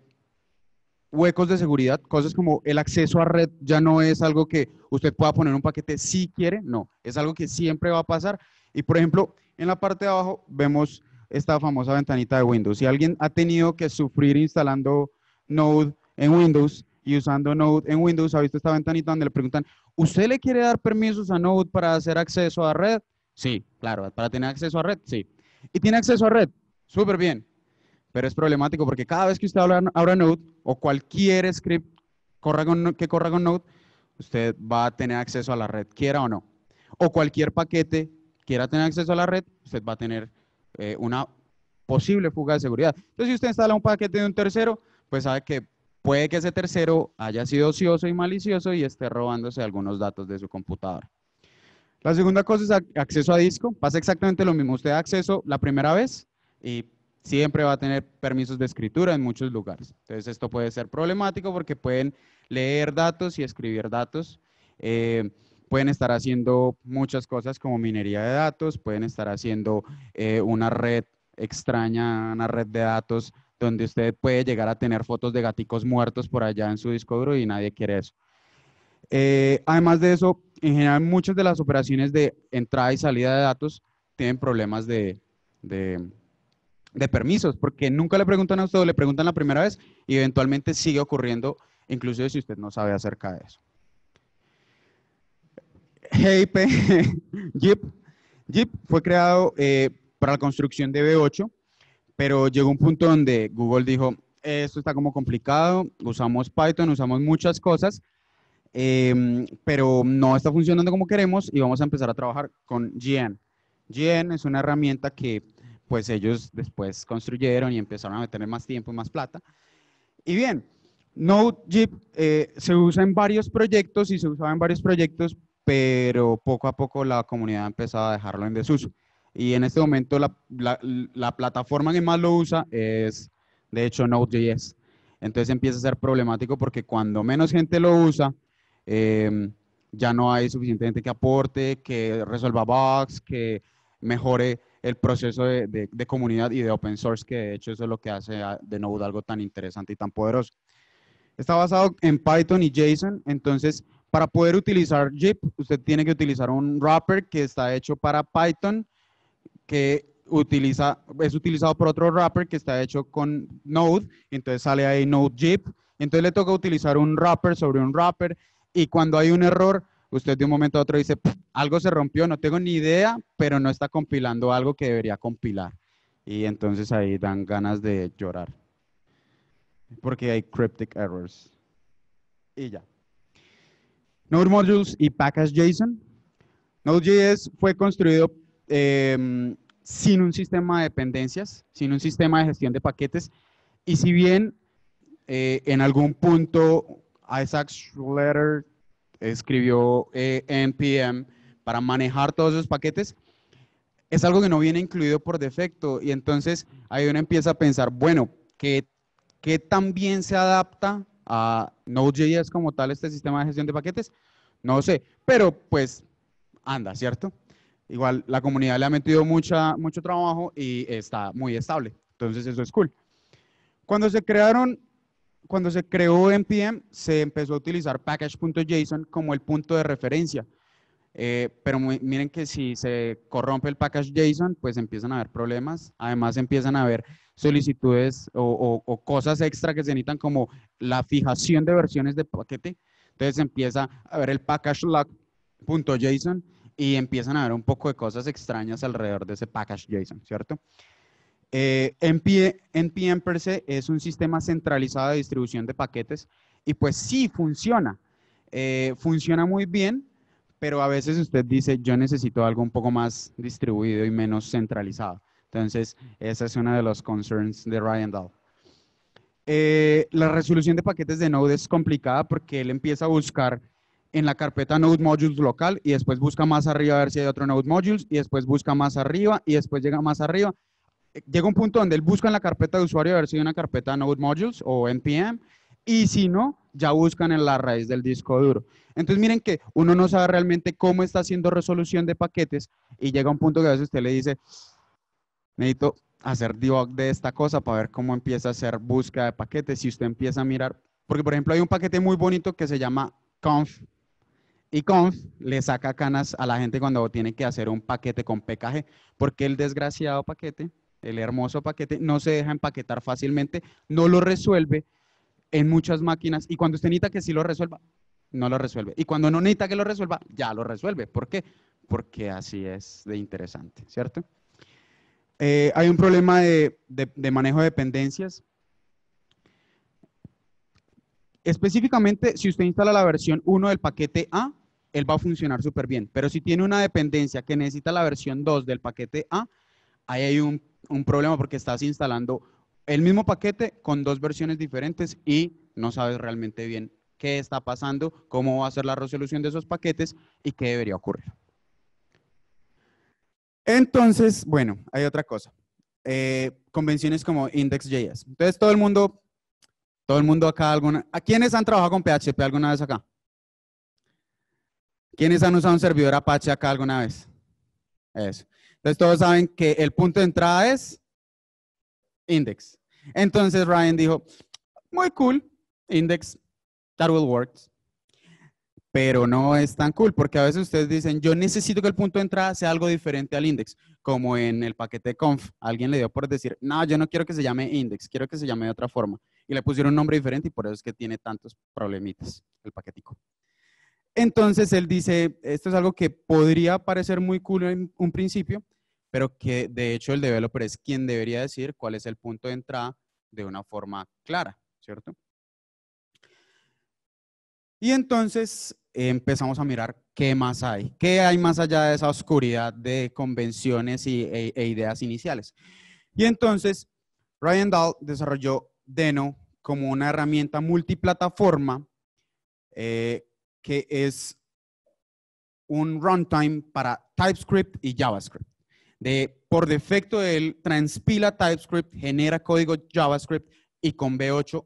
huecos de seguridad, cosas como el acceso a red ya no es algo que usted pueda poner un paquete si quiere, no, es algo que siempre va a pasar. Y por ejemplo, en la parte de abajo vemos esta famosa ventanita de Windows. Si alguien ha tenido que sufrir instalando Node en Windows y usando Node en Windows, ha visto esta ventanita donde le preguntan, ¿usted le quiere dar permisos a Node para hacer acceso a red? Sí, claro, para tener acceso a red, sí. Y tiene acceso a red, súper bien pero es problemático porque cada vez que usted abra, Node o cualquier script que corra con Node, usted va a tener acceso a la red, quiera o no. O cualquier paquete quiera tener acceso a la red, usted va a tener eh, una posible fuga de seguridad. Entonces, si usted instala un paquete de un tercero, pues sabe que puede que ese tercero haya sido ocioso y malicioso y esté robándose algunos datos de su computadora. La segunda cosa es acceso a disco. Pasa exactamente lo mismo. Usted da acceso la primera vez y siempre va a tener permisos de escritura en muchos lugares. Entonces esto puede ser problemático porque pueden leer datos y escribir datos. Eh, pueden estar haciendo muchas cosas como minería de datos, pueden estar haciendo eh, una red extraña, una red de datos donde usted puede llegar a tener fotos de gaticos muertos por allá en su disco duro y nadie quiere eso. Eh, además de eso, en general muchas de las operaciones de entrada y salida de datos tienen problemas de de permisos, porque nunca le preguntan a usted o le preguntan la primera vez y eventualmente sigue ocurriendo, incluso si usted no sabe acerca de eso. GIP, Jeep, Jeep fue creado eh, para la construcción de B8, pero llegó un punto donde Google dijo, esto está como complicado, usamos Python, usamos muchas cosas, em, pero no está funcionando como queremos y vamos a empezar a trabajar con GN. GN es una herramienta que pues ellos después construyeron y empezaron a tener más tiempo y más plata. Y bien, Node.js eh, se usa en varios proyectos y se usaba en varios proyectos, pero poco a poco la comunidad empezaba a dejarlo en desuso. Y en este momento la, plataforma que más lo usa es, de hecho, Node.js. Entonces empieza a ser problemático porque cuando menos gente lo usa, em, ya no hay suficiente gente que aporte, que resuelva bugs, que mejore el proceso de, comunidad y de open source, que de hecho eso es lo que hace de Node algo tan interesante y tan poderoso. Está basado en Python y JSON, entonces para poder utilizar JIP, usted tiene que utilizar un wrapper que está hecho para Python, que utiliza, es utilizado por otro wrapper que está hecho con Node, entonces sale ahí Node entonces le toca utilizar un wrapper sobre un wrapper, y cuando hay un error, usted de un momento a otro dice, algo se rompió, no tengo ni idea, pero no está compilando algo que debería compilar. Y entonces ahí dan ganas de llorar. Porque hay cryptic errors. Y ya. Node Modules y PackageJSON. Node.js fue construido em, sin un sistema de dependencias, sin un sistema de gestión de paquetes. Y si bien eh, en algún punto Isaac Schroeder escribió NPM eh, para manejar todos esos paquetes, es algo que no viene incluido por defecto. Y entonces ahí uno empieza a pensar, bueno, ¿qué, qué tan bien se adapta a Node.js como tal este sistema de gestión de paquetes? No sé, pero pues anda, ¿cierto? Igual la comunidad le ha metido mucha, mucho trabajo y está muy estable. Entonces eso es cool. Cuando se crearon cuando se creó NPM, se empezó a utilizar package.json como el punto de referencia. Eh, pero miren que si se corrompe el package.json, pues empiezan a haber problemas. Además, empiezan a haber solicitudes o, cosas extra que se necesitan como la fijación de versiones de paquete. Entonces empieza a ver el package.json y empiezan a ver un poco de cosas extrañas alrededor de ese package.json, ¿cierto? Eh, NPM e, e per se es un sistema centralizado de distribución de paquetes y pues sí funciona. Eh, funciona muy bien, pero a veces usted dice, yo necesito algo un poco más distribuido y menos centralizado. Entonces, esa es una de las concerns de Ryan Dahl. Eh, la resolución de paquetes de Node es complicada porque él empieza a buscar en la carpeta Node Modules local y después busca más arriba a ver si hay otro Node Modules y después busca más arriba y después llega más arriba llega un punto donde él busca en la carpeta de usuario ver si hay una carpeta Node Modules o NPM, y si no, ya buscan en la raíz del disco duro. Entonces miren que uno no sabe realmente cómo está haciendo resolución de paquetes y llega un punto que a veces usted le dice, necesito hacer debug de esta cosa para ver cómo empieza a hacer búsqueda de paquetes. Si usted empieza a mirar, porque por ejemplo hay un paquete muy bonito que se llama conf y conf le saca canas a la gente cuando tiene que hacer un paquete con PKG, porque el desgraciado paquete el hermoso paquete, no se deja empaquetar fácilmente, no lo resuelve en muchas máquinas y cuando usted necesita que sí lo resuelva, no lo resuelve. Y cuando no necesita que lo resuelva, ya lo resuelve. ¿Por qué? Porque así es de interesante, ¿cierto? Eh, hay un problema de, de manejo de dependencias. Específicamente, si usted instala la versión 1 del paquete A, él va a funcionar súper bien. Pero si tiene una dependencia que necesita la versión 2 del paquete A, ahí hay un un problema porque estás instalando el mismo paquete con dos versiones diferentes y no sabes realmente bien qué está pasando, cómo va a ser la resolución de esos paquetes y qué debería ocurrir. Entonces, bueno, hay otra cosa. Eh, convenciones como Index.js. Entonces, todo el mundo, todo el mundo acá, alguna, ¿a quiénes han trabajado con PHP alguna vez acá? ¿Quiénes han usado un servidor Apache acá alguna vez? Eso. Entonces todos saben que el punto de entrada es index. Entonces Ryan dijo, muy cool, index, that will work. Pero no es tan cool porque a veces ustedes dicen, yo necesito que el punto de entrada sea algo diferente al index, como en el paquete conf. Alguien le dio por decir, no, yo no quiero que se llame index, quiero que se llame de otra forma. Y le pusieron un nombre diferente y por eso es que tiene tantos problemitas el paquetico. Entonces él dice, esto es algo que podría parecer muy cool en un principio, pero que de hecho el developer es quien debería decir cuál es el punto de entrada de una forma clara, ¿cierto? Y entonces eh, empezamos a mirar qué más hay, qué hay más allá de esa oscuridad de convenciones e, e, ideas iniciales. Y entonces Ryan Dahl desarrolló Deno como una herramienta multiplataforma eh, que es un runtime para TypeScript y JavaScript por defecto él transpila TypeScript, genera código JavaScript y con B8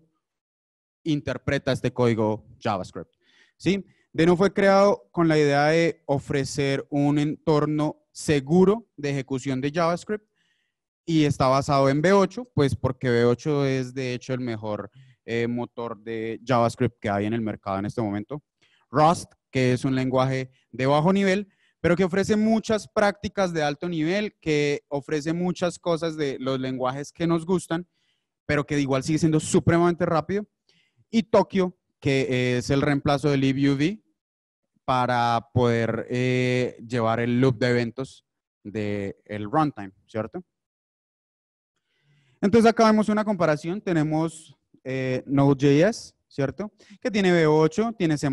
interpreta este código JavaScript. ¿Sí? Deno fue creado con la idea de ofrecer un entorno seguro de ejecución de JavaScript y está basado en v 8 pues porque B8 es de hecho el mejor eh, motor de JavaScript que hay en el mercado en este momento. Rust, que es un lenguaje de bajo nivel, pero que ofrece muchas prácticas de alto nivel, que ofrece muchas cosas de los lenguajes que nos gustan, pero que igual sigue siendo supremamente rápido. Y Tokio, que eh, es el reemplazo de libuv e para poder eh, llevar el loop de eventos del runtime, ¿cierto? Entonces acá vemos una comparación, tenemos eh, Node.js, ¿cierto? Que tiene V8, tiene C++,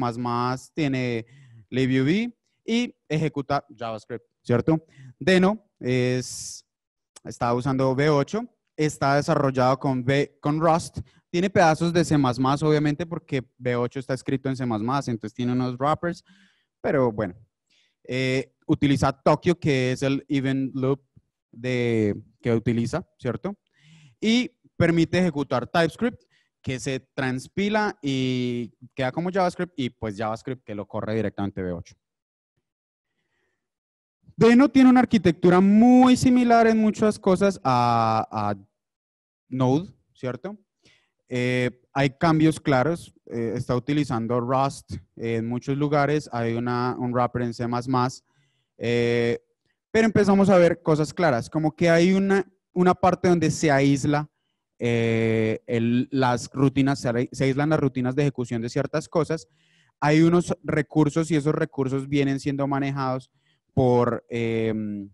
tiene LibUV, y ejecuta JavaScript, ¿cierto? Deno es, está usando V8, está desarrollado con, con Rust, tiene pedazos de C++, obviamente, porque V8 está escrito en C++, entonces tiene unos wrappers, pero bueno. Eh, utiliza Tokyo, que es el event loop de, que utiliza, ¿cierto? Y permite ejecutar TypeScript, que se transpila y queda como JavaScript, y pues JavaScript que lo corre directamente V8. Deno tiene una arquitectura muy similar en muchas cosas a, Node, ¿cierto? Eh, hay cambios claros. Eh, está utilizando Rust en muchos lugares. Hay un wrapper en C++. Eh, pero empezamos a ver cosas claras, como que hay una, parte donde se aísla las rutinas, se aíslan las rutinas de ejecución de ciertas cosas. Hay unos recursos y esos recursos vienen siendo manejados Em,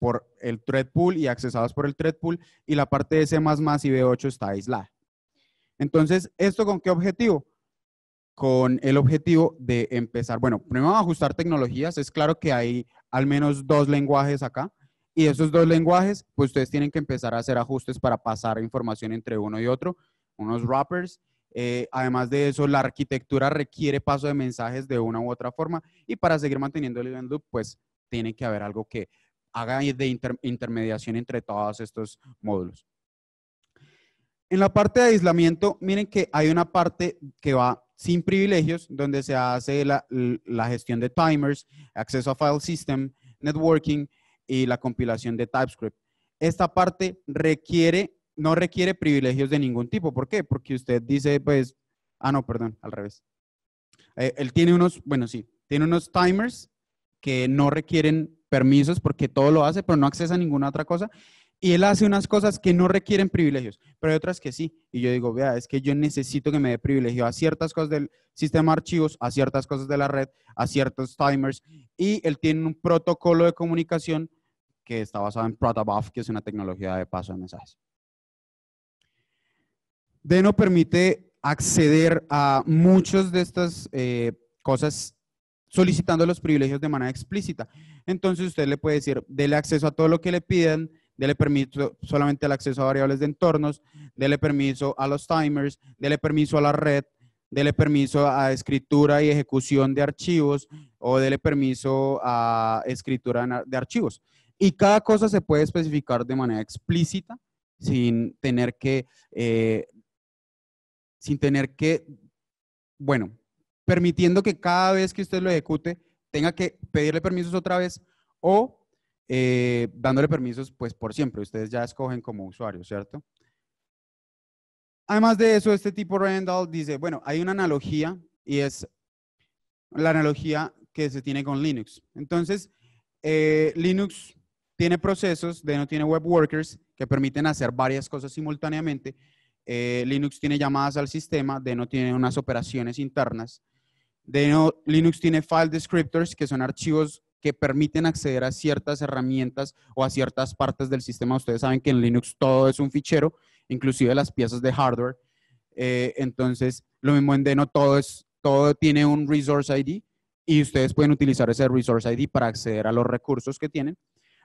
por, el thread pool y accesados por el thread pool y la parte de C++ y B8 está aislada. Entonces, ¿esto con qué objetivo? Con el objetivo de empezar, bueno, primero ajustar tecnologías, es claro que hay al menos dos lenguajes acá y esos dos lenguajes, pues ustedes tienen que empezar a hacer ajustes para pasar información entre uno y otro, unos wrappers. Eh, además de eso, la arquitectura requiere paso de mensajes de una u otra forma y para seguir manteniendo el event loop, pues tiene que haber algo que haga de intermediación entre todos estos módulos. En la parte de aislamiento, miren que hay una parte que va sin privilegios, donde se hace la, gestión de timers, acceso a file system, networking y la compilación de TypeScript. Esta parte requiere, no requiere privilegios de ningún tipo. ¿Por qué? Porque usted dice, pues, ah, no, perdón, al revés. Eh, él tiene unos, bueno, sí, tiene unos timers que no requieren permisos porque todo lo hace, pero no accesa a ninguna otra cosa. Y él hace unas cosas que no requieren privilegios, pero hay otras que sí. Y yo digo, vea, es que yo necesito que me dé privilegio a ciertas cosas del sistema de archivos, a ciertas cosas de la red, a ciertos timers. Y él tiene un protocolo de comunicación que está basado en Protobuf, que es una tecnología de paso de mensajes. Deno permite acceder a muchas de estas eh, cosas solicitando los privilegios de manera explícita. Entonces usted le puede decir, dele acceso a todo lo que le piden dele permiso solamente al acceso a variables de entornos, dele permiso a los timers, dele permiso a la red, dele permiso a escritura y ejecución de archivos o dele permiso a escritura de archivos. Y cada cosa se puede especificar de manera explícita sin tener que, eh, sin tener que, bueno, permitiendo que cada vez que usted lo ejecute tenga que pedirle permisos otra vez o eh, dándole permisos pues por siempre. Ustedes ya escogen como usuario, ¿cierto? Además de eso, este tipo Randall dice, bueno, hay una analogía y es la analogía que se tiene con Linux. Entonces, eh, Linux tiene procesos, de no tiene web workers, que permiten hacer varias cosas simultáneamente. Eh, Linux tiene llamadas al sistema, de no tiene unas operaciones internas. De Linux tiene file descriptors, que son archivos que permiten acceder a ciertas herramientas o a ciertas partes del sistema. Ustedes saben que en Linux todo es un fichero, inclusive las piezas de hardware. Eh, entonces, lo mismo en Deno, todo, es, todo tiene un resource ID y ustedes pueden utilizar ese resource ID para acceder a los recursos que tienen.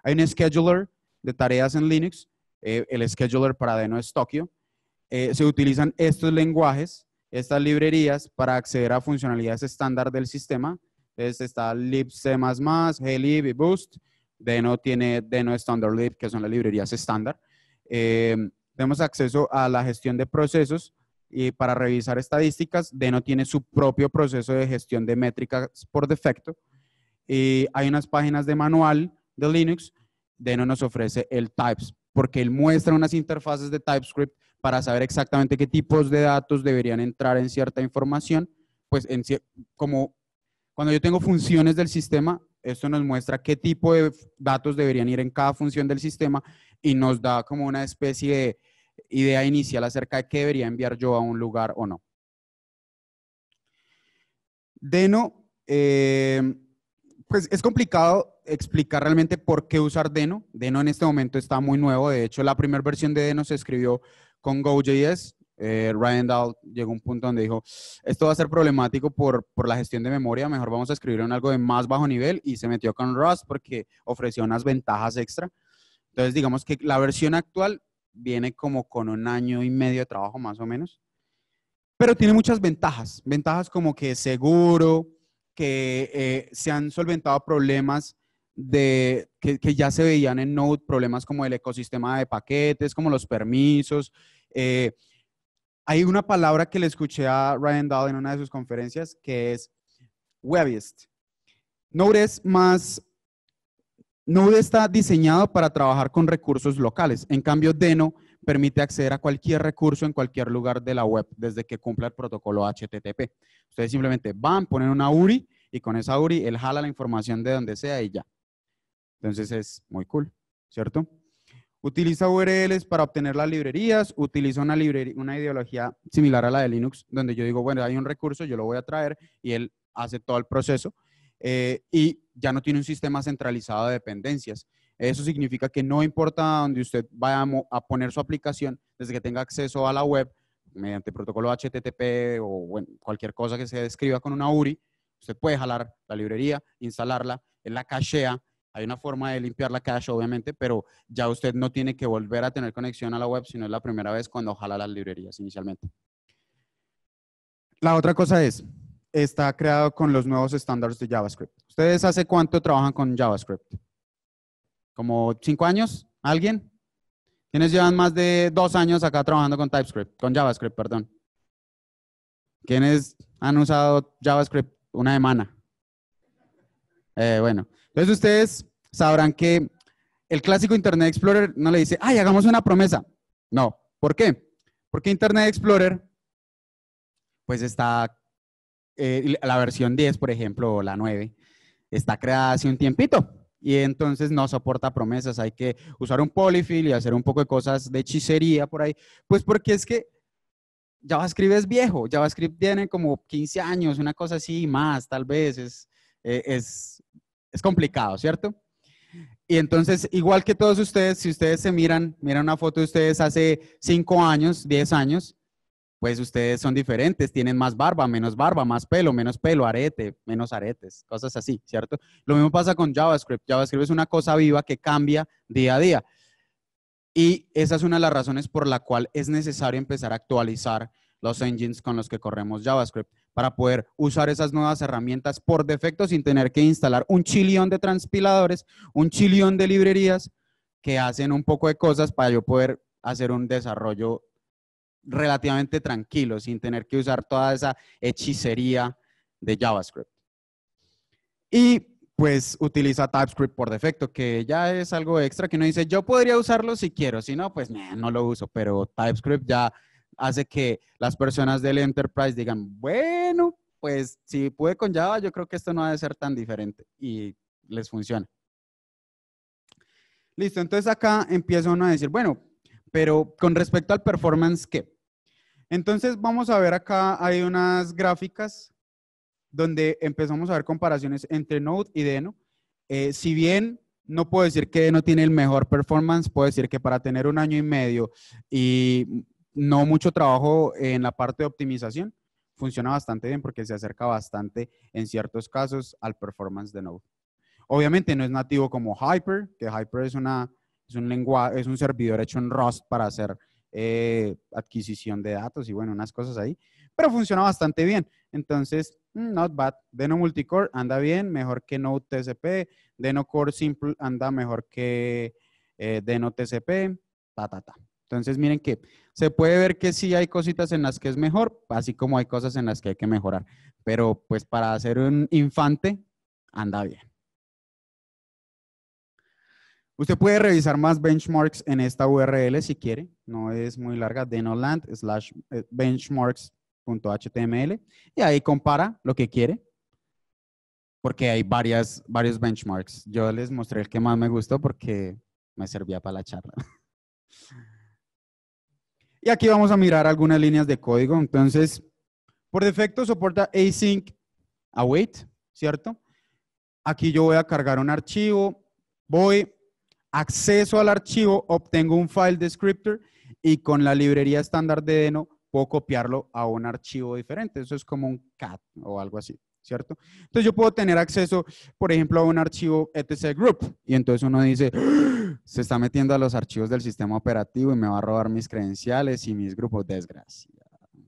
Hay un scheduler de tareas en Linux. Eh, el scheduler para Deno es Tokio. Eh, se utilizan estos lenguajes estas librerías para acceder a funcionalidades estándar del sistema. Entonces está libc++, glib y boost. Deno tiene Deno Standard Lib, que son las librerías estándar. Eh, tenemos acceso a la gestión de procesos y para revisar estadísticas. Deno tiene su propio proceso de gestión de métricas por defecto. Y hay unas páginas de manual de Linux. Deno nos ofrece el Types, porque él muestra unas interfaces de TypeScript para saber exactamente qué tipos de datos deberían entrar en cierta información, pues como cuando yo tengo funciones del sistema, esto nos muestra qué tipo de datos deberían ir en cada función del sistema y nos da como una especie de idea inicial acerca de qué debería enviar yo a un lugar o no. Deno, em, pues es complicado explicar realmente por qué usar Deno. Deno en este momento está muy nuevo. De hecho, la primera versión de Deno se escribió con GoJS, eh, Ryan Dahl llegó a un punto donde dijo, esto va a ser problemático por, la gestión de memoria, mejor vamos a escribir en algo de más bajo nivel y se metió con Rust porque ofreció unas ventajas extra. Entonces, digamos que la versión actual viene como con un año y medio de trabajo más o menos, pero tiene muchas ventajas, ventajas como que seguro, que eh, se han solventado problemas de, que, ya se veían en Node, problemas como el ecosistema de paquetes, como los permisos, eh, hay una palabra que le escuché a Ryan Dahl en una de sus conferencias que es webist Node es más, Node está diseñado para trabajar con recursos locales. En cambio, Deno permite acceder a cualquier recurso en cualquier lugar de la web desde que cumpla el protocolo HTTP. Ustedes simplemente van, ponen una URI y con esa URI él jala la información de donde sea y ya. Entonces es muy cool, ¿cierto? Utiliza URLs para obtener las librerías, utiliza una, una ideología similar a la de Linux, donde yo digo, bueno, hay un recurso, yo lo voy a traer y él hace todo el proceso eh, y ya no tiene un sistema centralizado de dependencias. Eso significa que no importa donde usted vaya a poner su aplicación, desde que tenga acceso a la web, mediante protocolo HTTP o cualquier cosa que se describa con una URI, usted puede jalar la librería, instalarla, en la cachea, hay una forma de limpiar la cache, obviamente, pero ya usted no tiene que volver a tener conexión a la web, si no es la primera vez cuando ojalá las librerías inicialmente. La otra cosa es, está creado con los nuevos estándares de JavaScript. ¿Ustedes hace cuánto trabajan con JavaScript? ¿Como cinco años? ¿Alguien? ¿Quiénes llevan más de dos años acá trabajando con TypeScript? Con JavaScript, perdón. ¿Quiénes han usado JavaScript una semana? Eh, bueno, entonces ustedes sabrán que el clásico Internet Explorer no le dice, ay, hagamos una promesa. No, ¿por qué? Porque Internet Explorer, pues está, eh, la versión 10, por ejemplo, o la 9, está creada hace un tiempito y entonces no soporta promesas. Hay que usar un polyfill y hacer un poco de cosas de hechicería por ahí. Pues porque es que JavaScript es viejo, JavaScript tiene como 15 años, una cosa así, más tal vez, es eh, es complicado, ¿cierto? Y entonces, igual que todos ustedes, si ustedes se miran, miran una foto de ustedes hace 5 años, 10 años, pues ustedes son diferentes, tienen más barba, menos barba, más pelo, menos pelo, arete, menos aretes, cosas así, ¿cierto? Lo mismo pasa con JavaScript. JavaScript es una cosa viva que cambia día a día. Y esa es una de las razones por la cual es necesario empezar a actualizar los engines con los que corremos JavaScript para poder usar esas nuevas herramientas por defecto sin tener que instalar un chillón de transpiladores, un chillón de librerías que hacen un poco de cosas para yo poder hacer un desarrollo relativamente tranquilo, sin tener que usar toda esa hechicería de JavaScript. Y pues utiliza TypeScript por defecto, que ya es algo extra que uno dice, yo podría usarlo si quiero, si no, pues no lo uso, pero TypeScript ya hace que las personas del enterprise digan, bueno, pues si pude con Java, yo creo que esto no ha de ser tan diferente y les funciona. Listo, entonces acá empieza uno a decir, bueno, pero con respecto al performance, ¿qué? Entonces vamos a ver acá, hay unas gráficas donde empezamos a ver comparaciones entre Node y Deno. Eh, si bien no puedo decir que Deno tiene el mejor performance, puedo decir que para tener un año y medio y no mucho trabajo en la parte de optimización, funciona bastante bien porque se acerca bastante en ciertos casos al performance de Node. Obviamente no es nativo como Hyper, que Hyper es, es, un, lenguaje, es un servidor hecho en Rust para hacer eh, adquisición de datos y bueno, unas cosas ahí, pero funciona bastante bien. Entonces, mm, not bad. Deno Multicore anda bien, mejor que Node TCP. Deno Core Simple anda mejor que eh, Deno TCP. Ta, ta, ta. Entonces, miren que se puede ver que sí hay cositas en las que es mejor, así como hay cosas en las que hay que mejorar. Pero pues para hacer un infante, anda bien. Usted puede revisar más benchmarks en esta URL si quiere, no es muy larga, denoland slash benchmarks.html y ahí compara lo que quiere, porque hay varias, varios benchmarks. Yo les mostré el que más me gustó porque me servía para la charla. Y aquí vamos a mirar algunas líneas de código. Entonces, por defecto soporta async await, ¿cierto? Aquí yo voy a cargar un archivo, voy, acceso al archivo, obtengo un file descriptor y con la librería estándar de Deno puedo copiarlo a un archivo diferente. Eso es como un cat o algo así, ¿cierto? Entonces yo puedo tener acceso, por ejemplo, a un archivo etc group y entonces uno dice, ¡Ah! se está metiendo a los archivos del sistema operativo y me va a robar mis credenciales y mis grupos, desgracia.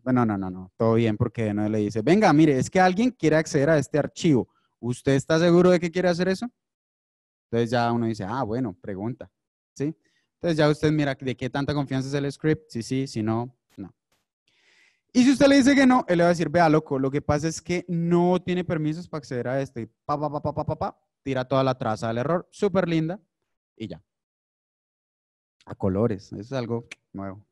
Bueno, no, no, no, todo bien porque no le dice, venga, mire, es que alguien quiere acceder a este archivo. ¿Usted está seguro de que quiere hacer eso? Entonces ya uno dice, ah, bueno, pregunta, ¿sí? Entonces ya usted mira de qué tanta confianza es el script, si sí, si no, no. Y si usted le dice que no, él le va a decir, vea, loco, lo que pasa es que no tiene permisos para acceder a este. Pa, pa, pa, pa, pa, pa, tira toda la traza del error, súper linda, y ya a colores. Eso es algo nuevo.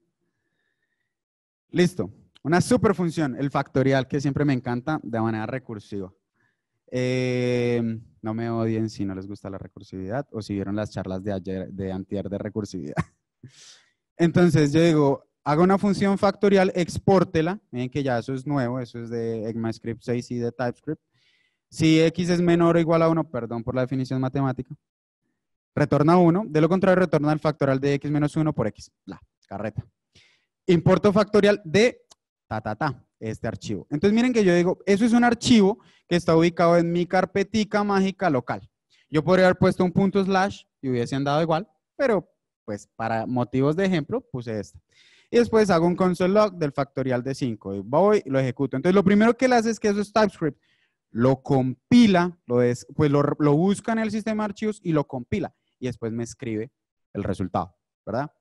Listo. Una super función, el factorial, que siempre me encanta de manera recursiva. Eh, no me odien si no les gusta la recursividad o si vieron las charlas de ayer, de antier de recursividad. Entonces yo digo, haga una función factorial, expórtela, miren que ya eso es nuevo, eso es de ECMAScript 6 y de TypeScript. Si x es menor o igual a 1, perdón por la definición matemática, retorna 1, de lo contrario retorna el factorial de x menos 1 por x, la carreta. Importo factorial de ta, ta, ta, este archivo. Entonces miren que yo digo, eso es un archivo que está ubicado en mi carpetica mágica local. Yo podría haber puesto un punto slash y hubiese andado igual, pero pues para motivos de ejemplo puse esta. Y después hago un console log del factorial de 5. Y voy y lo ejecuto. Entonces lo primero que le hace es que eso es TypeScript. Lo compila, lo pues lo, lo busca en el sistema de archivos y lo compila y después me escribe el resultado, ¿verdad?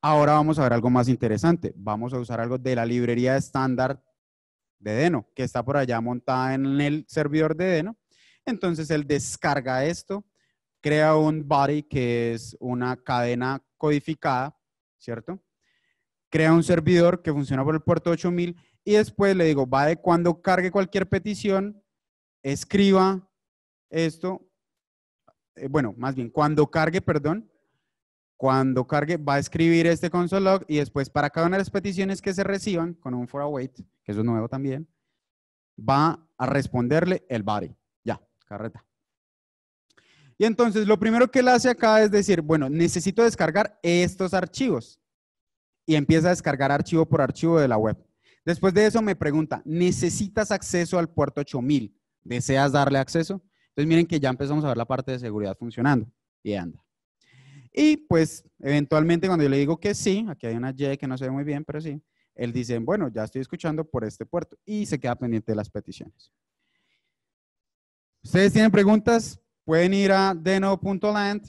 Ahora vamos a ver algo más interesante. Vamos a usar algo de la librería estándar de Deno, que está por allá montada en el servidor de Deno. Entonces él descarga esto, crea un body que es una cadena codificada, ¿cierto? Crea un servidor que funciona por el puerto 8000 y después le digo, va de cuando cargue cualquier petición, escriba esto eh, bueno, más bien, cuando cargue, perdón, cuando cargue, va a escribir este console log y después para cada una de las peticiones que se reciban con un for await, que eso es nuevo también, va a responderle el body. Ya, carreta. Y entonces lo primero que él hace acá es decir, bueno, necesito descargar estos archivos. Y empieza a descargar archivo por archivo de la web. Después de eso me pregunta, ¿necesitas acceso al puerto 8000? ¿Deseas darle acceso? Entonces miren que ya empezamos a ver la parte de seguridad funcionando y anda. Y pues eventualmente cuando yo le digo que sí, aquí hay una Y que no se ve muy bien, pero sí, él dice, bueno, ya estoy escuchando por este puerto y se queda pendiente de las peticiones. Ustedes tienen preguntas, pueden ir a deno.land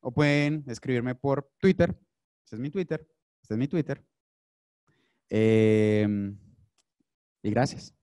o pueden escribirme por Twitter. Este es mi Twitter, este es mi Twitter. Em, y gracias.